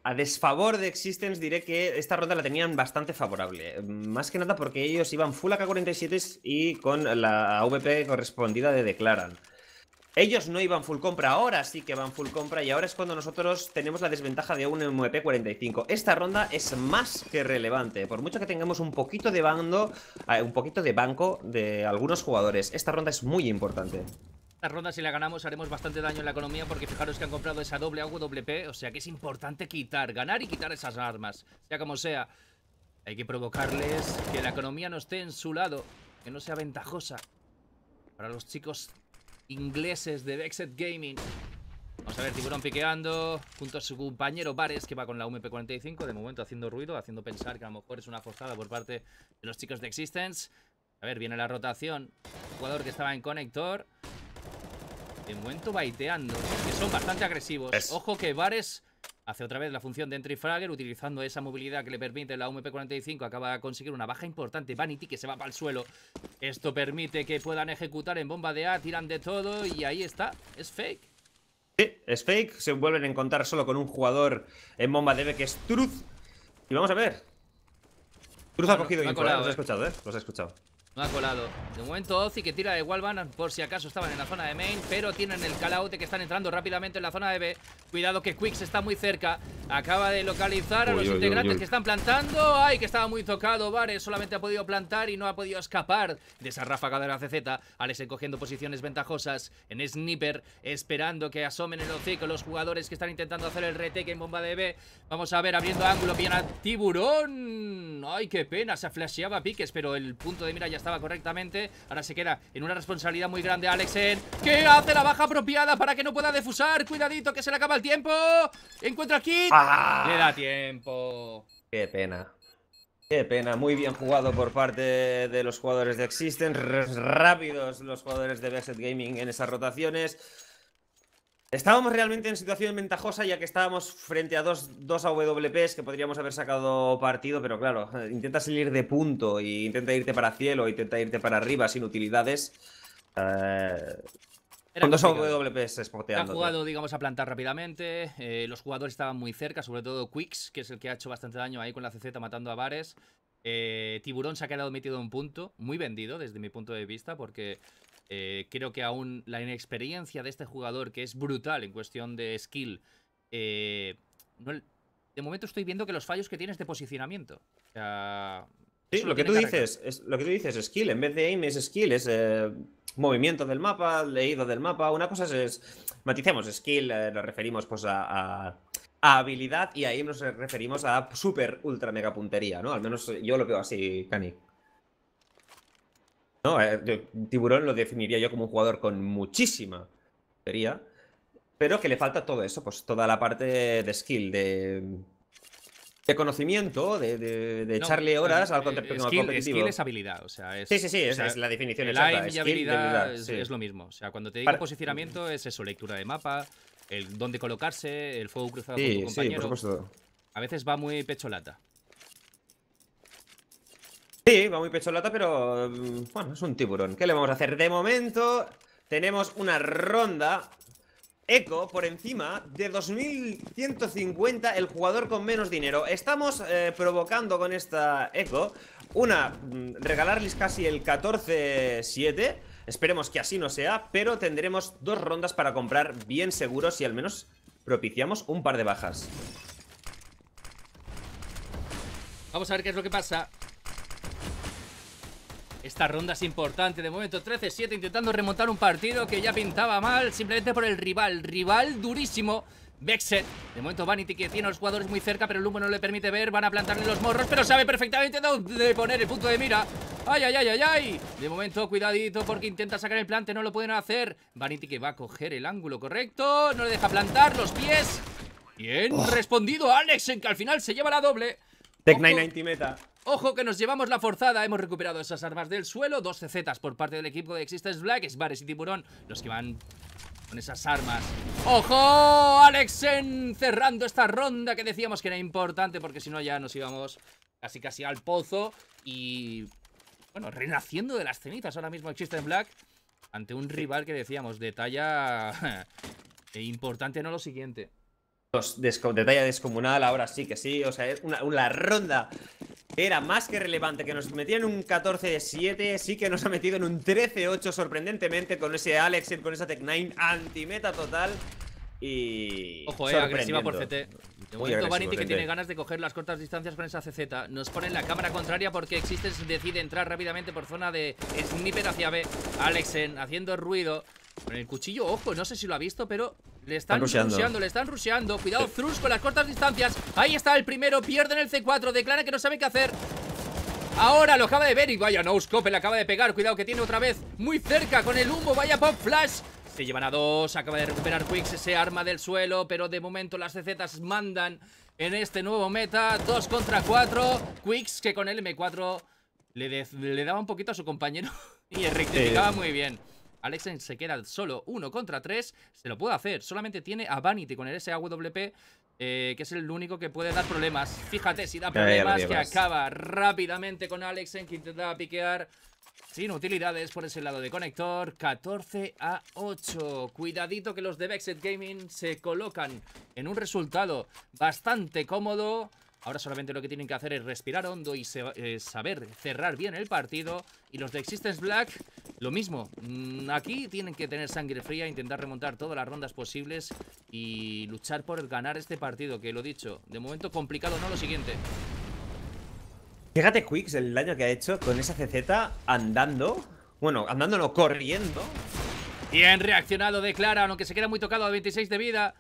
C: a desfavor de Existence diré que esta ronda la tenían bastante favorable. Más que nada porque ellos iban full AK-47 y con la AVP correspondida de Declaran. Ellos no iban full compra, ahora sí que van full compra y ahora es cuando nosotros tenemos la desventaja de un MP45. Esta ronda es más que relevante, por mucho que tengamos un poquito de bando, eh, un poquito de banco de algunos jugadores. Esta ronda es muy importante.
A: Esta ronda si la ganamos haremos bastante daño en la economía porque fijaros que han comprado esa doble AWP o sea que es importante quitar, ganar y quitar esas armas, sea como sea. Hay que provocarles que la economía no esté en su lado, que no sea ventajosa para los chicos ingleses de Vexed Gaming. Vamos a ver, tiburón piqueando junto a su compañero Bares que va con la UMP45, de momento haciendo ruido, haciendo pensar que a lo mejor es una forzada por parte de los chicos de Existence. A ver, viene la rotación. Jugador que estaba en conector. De momento baiteando, que son bastante agresivos. Ojo que Vares hace otra vez la función de entry fragger, utilizando esa movilidad que le permite la UMP-45, acaba de conseguir una baja importante, Vanity, que se va para el suelo. Esto permite que puedan ejecutar en bomba de A, tiran de todo y ahí está, es fake.
C: Sí, es fake, se vuelven a encontrar solo con un jugador en bomba de B que es Truth. Y vamos a ver. Truth ha ah, cogido info, ¿eh? los he eh.
A: escuchado, ¿eh? Los he escuchado. No ha colado. De momento Ozzy que tira de Walvan por si acaso estaban en la zona de main, pero tienen el calaute que están entrando rápidamente en la zona de B. Cuidado que Quicks está muy cerca. Acaba de localizar a los integrantes que están plantando. Ay, que estaba muy tocado. Vare! solamente ha podido plantar y no ha podido escapar de esa ráfaga de la CZ. Alex encogiendo posiciones ventajosas en Sniper, esperando que asomen el con los jugadores que están intentando hacer el retake en bomba de B. Vamos a ver, abriendo ángulo, bien a Tiburón. ¡Ay, qué pena! Se flasheaba piques, pero el punto de mira ya estaba correctamente. Ahora se queda en una responsabilidad muy grande Alexen, que hace la baja apropiada para que no pueda defusar. Cuidadito, que se le acaba el tiempo. Encuentra aquí. Ah. Le da tiempo. Qué
C: pena. Qué pena, muy bien jugado por parte de los jugadores de Existence,
A: rápidos los jugadores de Best
C: Gaming en esas rotaciones. Estábamos realmente en situación ventajosa ya que estábamos frente a dos, AWPs que podríamos haber sacado partido, pero claro, intenta salir de punto e intenta irte para cielo, intenta irte para arriba sin utilidades. Eh, con dos AWPs espoteando. Ha jugado,
A: digamos, a plantar rápidamente. Eh, los jugadores estaban muy cerca, sobre todo Quicks, que es el que ha hecho bastante daño ahí con la CZ matando a Bares. Eh, Tiburón se ha quedado metido en un punto, muy vendido desde mi punto de vista, porque eh, creo que aún la inexperiencia de este jugador, que es brutal en cuestión de skill, eh, de momento estoy viendo que los fallos que tienes de posicionamiento. sí, lo que, tú dices,
C: es, lo que tú dices, skill, en vez de aim es skill, es eh, movimiento del mapa, leído del mapa. Una cosa es, maticemos, skill, Lo referimos pues a, habilidad y ahí nos referimos a super ultra mega puntería, ¿no? Al menos yo lo veo así, Cani. No, eh, Tiburón lo definiría yo como un jugador con muchísima sería, pero que le falta todo eso, pues toda la parte de skill, de, conocimiento, de, echarle horas al eh, competitivo. Skill es
A: habilidad, o sea, es, sí, sí, sí, es la definición exacta. es, lo mismo, o sea, cuando te digo posicionamiento es eso, lectura de mapa, el dónde colocarse, el fuego cruzado con tu compañero. Sí, por A veces va muy pecholata.
C: Sí, va muy pecholata, pero mm, bueno, es un tiburón. ¿Qué le vamos a hacer? De momento tenemos una ronda eco por encima de 2150 el jugador con menos dinero. Estamos eh, provocando con esta eco una, mm, regalarles casi el 14-7. Esperemos que así no sea, pero tendremos dos rondas para comprar bien seguros y al menos propiciamos un par de bajas.
A: Vamos a ver qué es lo que pasa. Esta ronda es importante, de momento 13-7 intentando remontar un partido que ya pintaba mal simplemente por el rival, rival durísimo Vexet, de momento Vanity que tiene a los jugadores muy cerca pero el humo no le permite ver, van a plantarle los morros pero sabe perfectamente dónde poner el punto de mira ¡Ay, ay, ay, ay, ay! De momento, cuidadito porque intenta sacar el plante, no lo pueden hacer Vanity que va a coger el ángulo correcto, no le deja plantar los pies Bien respondido Alex, en que al final se lleva la doble Tech 990 meta Ojo que nos llevamos la forzada, hemos recuperado esas armas del suelo, dos zetas por parte del equipo de Existence Black, Es Bares y Tiburón, los que van con esas armas. ¡Ojo! Alexen cerrando esta ronda que decíamos que era importante porque si no ya nos íbamos casi casi al pozo y... Bueno, renaciendo de las cenizas ahora mismo Existence Black ante un rival que decíamos de talla importante, no lo siguiente.
C: Detalle descomunal,
A: ahora sí que sí. O sea, es una, ronda era más que relevante
C: que nos metía en un 14-7, sí que nos ha metido en un 13-8 sorprendentemente con ese
A: Alexen, con esa Tech9 antimeta total
C: y... Ojo, eh, agresiva por CT.
A: que tiene ganas de coger las cortas distancias con esa CZ. Nos en la cámara contraria porque Existence decide entrar rápidamente por zona de Sniper hacia B. Alexen haciendo ruido. Con el cuchillo, ojo, no sé si lo ha visto, pero le están, están rusheando, le están rusheando. Cuidado, Thrush con las cortas distancias. Ahí está el primero, pierden el C4, declara que no sabe qué hacer. Ahora lo acaba de ver y vaya, no scope, le acaba de pegar. Cuidado que tiene otra vez muy cerca con el humo, vaya pop flash. Se llevan a dos, acaba de recuperar Quicks ese arma del suelo, pero de momento las CZs mandan en este nuevo meta. Dos contra cuatro, Quicks que con el M4 le, le daba un poquito a su compañero y rectificaba eh, muy bien. Alexen se queda solo uno contra tres. Se lo puede hacer. Solamente tiene a Vanity con el SAWP. Eh, que es el único que puede dar problemas. Fíjate, si da problemas, que acaba rápidamente con Alexen, que intenta piquear sin utilidades por ese lado de conector. 14 a 8. Cuidadito que los de Vexed Gaming se colocan en un resultado bastante cómodo. Ahora solamente lo que tienen que hacer es respirar hondo y eh, saber cerrar bien el partido. Y los de Existence Black, lo mismo. Mm, aquí tienen que tener sangre fría, intentar remontar todas las rondas posibles y luchar por ganar este partido, que lo he dicho, de momento complicado, no lo siguiente.
C: Fíjate Quicks el daño que ha hecho con esa CZ andando. Bueno, andándolo corriendo.
A: Bien reaccionado de Clara, aunque se queda muy tocado a 26 de vida.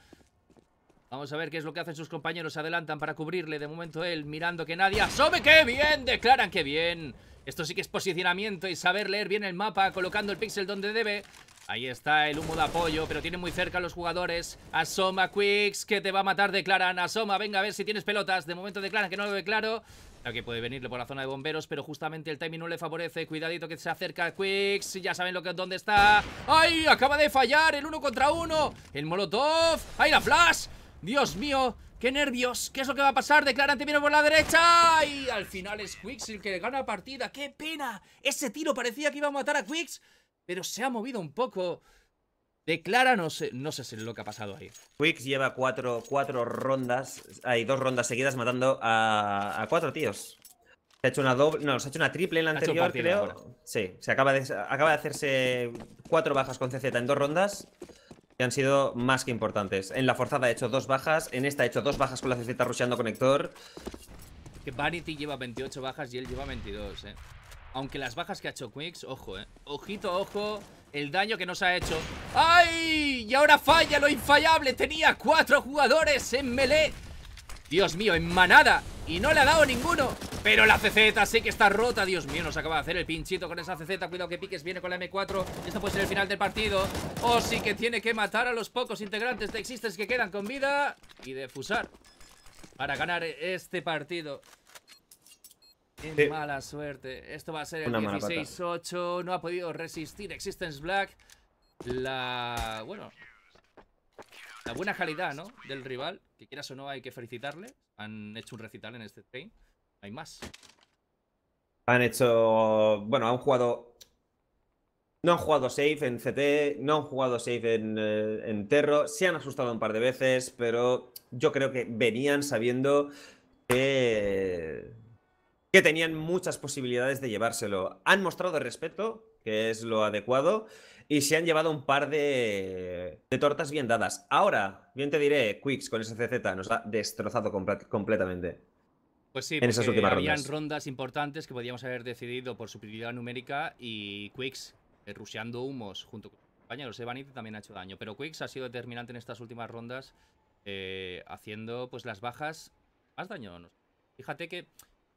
A: Vamos a ver qué es lo que hacen sus compañeros. adelantan para cubrirle. De momento él mirando que nadie asome. ¡Qué bien! Declaran que bien. Esto sí que es posicionamiento y saber leer bien el mapa colocando el pixel donde debe. Ahí está el humo de apoyo, pero tiene muy cerca a los jugadores. Asoma, Quicks, que te va a matar, declaran. Asoma, venga, a ver si tienes pelotas. De momento declaran que no lo declaro. Claro que puede venirle por la zona de bomberos, pero justamente el timing no le favorece. Cuidadito que se acerca a Quicks. Ya saben lo que, dónde está. ¡Ay! Acaba de fallar el uno contra uno. El Molotov. ¡Ay, la flash! Dios mío, qué nervios ¿Qué es lo que va a pasar? Declarante viene por la derecha Y al final es Quicks el que gana partida ¡Qué pena! Ese tiro parecía que iba a matar a Quicks Pero se ha movido un poco Declara, no sé, no sé lo que ha pasado ahí.
C: Quicks lleva cuatro, rondas, hay dos rondas seguidas matando a, cuatro tíos. Se ha hecho una doble, no, se ha hecho una triple en la anterior, creo. Sí, se acaba de, acaba de hacerse cuatro bajas con CZ en dos rondas han sido más que importantes. En la forzada he hecho dos bajas, en esta he hecho dos bajas con la CZ rusheando conector.
A: Que Vanity lleva 28 bajas y él lleva 22, eh. Aunque las bajas que ha hecho Quicks, ojo, eh. Ojito, ojo, el daño que nos ha hecho. ¡Ay! Y ahora falla lo infallable. Tenía cuatro jugadores en melee. Dios mío, en manada Y no le ha dado ninguno Pero la CZ sí que está rota Dios mío, nos acaba de hacer el pinchito con esa CZ Cuidado que Piques viene con la M4 Esto puede ser el final del partido O oh, sí que tiene que matar a los pocos integrantes de Existence que quedan con vida Y defusar. Para ganar este partido Qué mala suerte Esto va a ser el 16-8 No ha podido resistir Existence Black La... bueno la buena calidad, ¿no? Del rival, que quieras o no hay que felicitarle. Han hecho un recital en este train. Hay más.
C: Han hecho. Bueno, han jugado. No han jugado safe en CT, no han jugado safe en, eh, en Terro. Se han asustado un par de veces, pero yo creo que venían sabiendo que. que tenían muchas posibilidades de llevárselo. Han mostrado respeto, que es lo adecuado y se han llevado un par de, tortas bien dadas. Ahora, bien te diré, Quicks con ese CZ nos ha destrozado completamente. Pues sí, en esas últimas
A: rondas. importantes que podíamos haber decidido por superioridad numérica y Quicks, eh, humos junto con los compañeros también ha hecho daño. Pero Quicks ha sido determinante en estas últimas rondas, eh, haciendo pues las bajas más daño. Fíjate que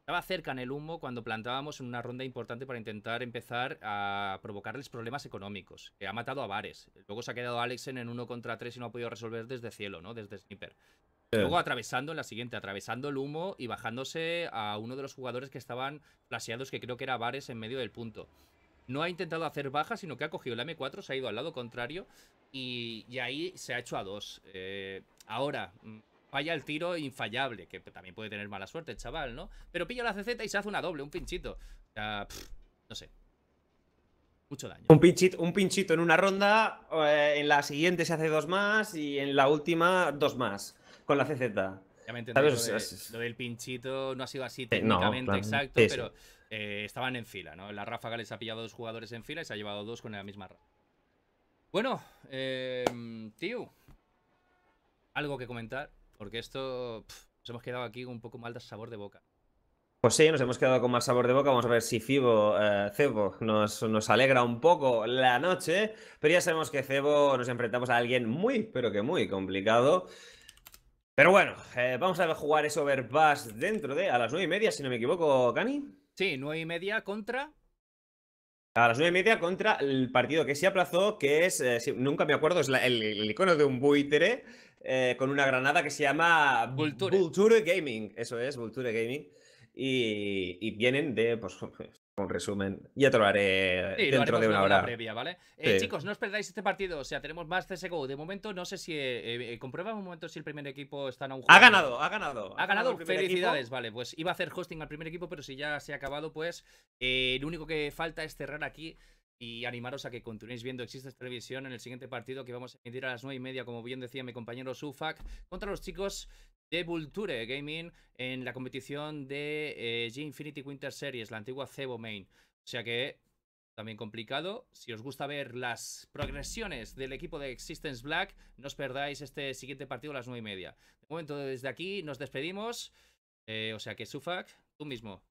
A: estaba cerca en el humo cuando plantábamos en una ronda importante para intentar empezar a provocarles problemas económicos. ha matado a Vares. Luego se ha quedado Alexen en uno contra tres y no ha podido resolver desde cielo, ¿no? Desde Sniper. Luego atravesando en la siguiente, atravesando el humo y bajándose a uno de los jugadores que estaban plaseados, que creo que era Bares, en medio del punto. No ha intentado hacer baja, sino que ha cogido el M4, se ha ido al lado contrario y, ahí se ha hecho a dos. Eh, ahora, mm, falla el tiro infallable, que también puede tener mala suerte el chaval, ¿no? Pero pilla la CZ y se hace una doble, un pinchito. O sea, no sé. Mucho daño.
C: Un pinchito, un pinchito en una ronda, eh, en la siguiente se hace dos más y en la última dos más, con la CZ. Ya
A: me lo, del pinchito no ha sido así eh, técnicamente exacto, pero eh, estaban en fila, ¿no? La ráfaga les ha pillado dos jugadores en fila y se ha llevado dos con la misma ráfaga. Bueno, tío, ¿algo que comentar? Porque esto nos hemos quedado aquí con un poco mal de sabor de boca.
C: Pues sí, nos hemos quedado con más sabor de boca. Vamos a ver si Fibo, eh, Cebo, nos, alegra un poco la noche. Pero ya sabemos que Cebo nos enfrentamos a alguien muy, pero que muy complicado. Pero bueno, eh, vamos a jugar ese Overpass dentro de a las nueve y media, si no me equivoco, Cani. Sí, nueve y
A: media contra.
C: A las nueve y media contra el partido que se aplazó, que es, eh, nunca me acuerdo, es el, el, icono de un buitre eh, con una granada que se llama Vulture. Gaming. Eso es, Vulture Gaming. Y, vienen de, pues, un resumen. Ya te lo haré dentro de una hora. ¿vale? Eh, chicos,
A: no os perdáis este partido. O sea, tenemos más CSGO. De momento, no sé si. Eh, comprueba un momento si el primer equipo está en un Ha ganado, ha ganado. Ha ganado, felicidades, vale. Pues iba a hacer hosting al primer equipo, pero si ya se ha acabado, pues lo único que falta es cerrar aquí y animaros a que continuéis viendo Existence Televisión en el siguiente partido que vamos a emitir a las 9 y media, como bien decía mi compañero Sufak, contra los chicos de Vulture Gaming en la competición de eh, G-Infinity Winter Series, la antigua Cebo Main. O sea que también complicado. Si os gusta ver las progresiones del equipo de Existence Black, no os perdáis este siguiente partido a las 9 y media. De momento, desde aquí nos despedimos. Eh, o sea que Sufak, tú mismo.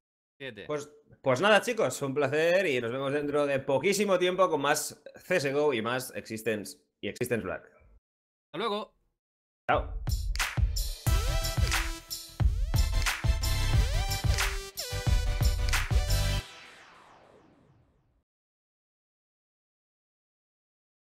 A: Pues, pues
C: nada, chicos, un placer y nos vemos dentro de poquísimo tiempo con más CSGO y más Existence y Existence Black. Hasta luego. Chao.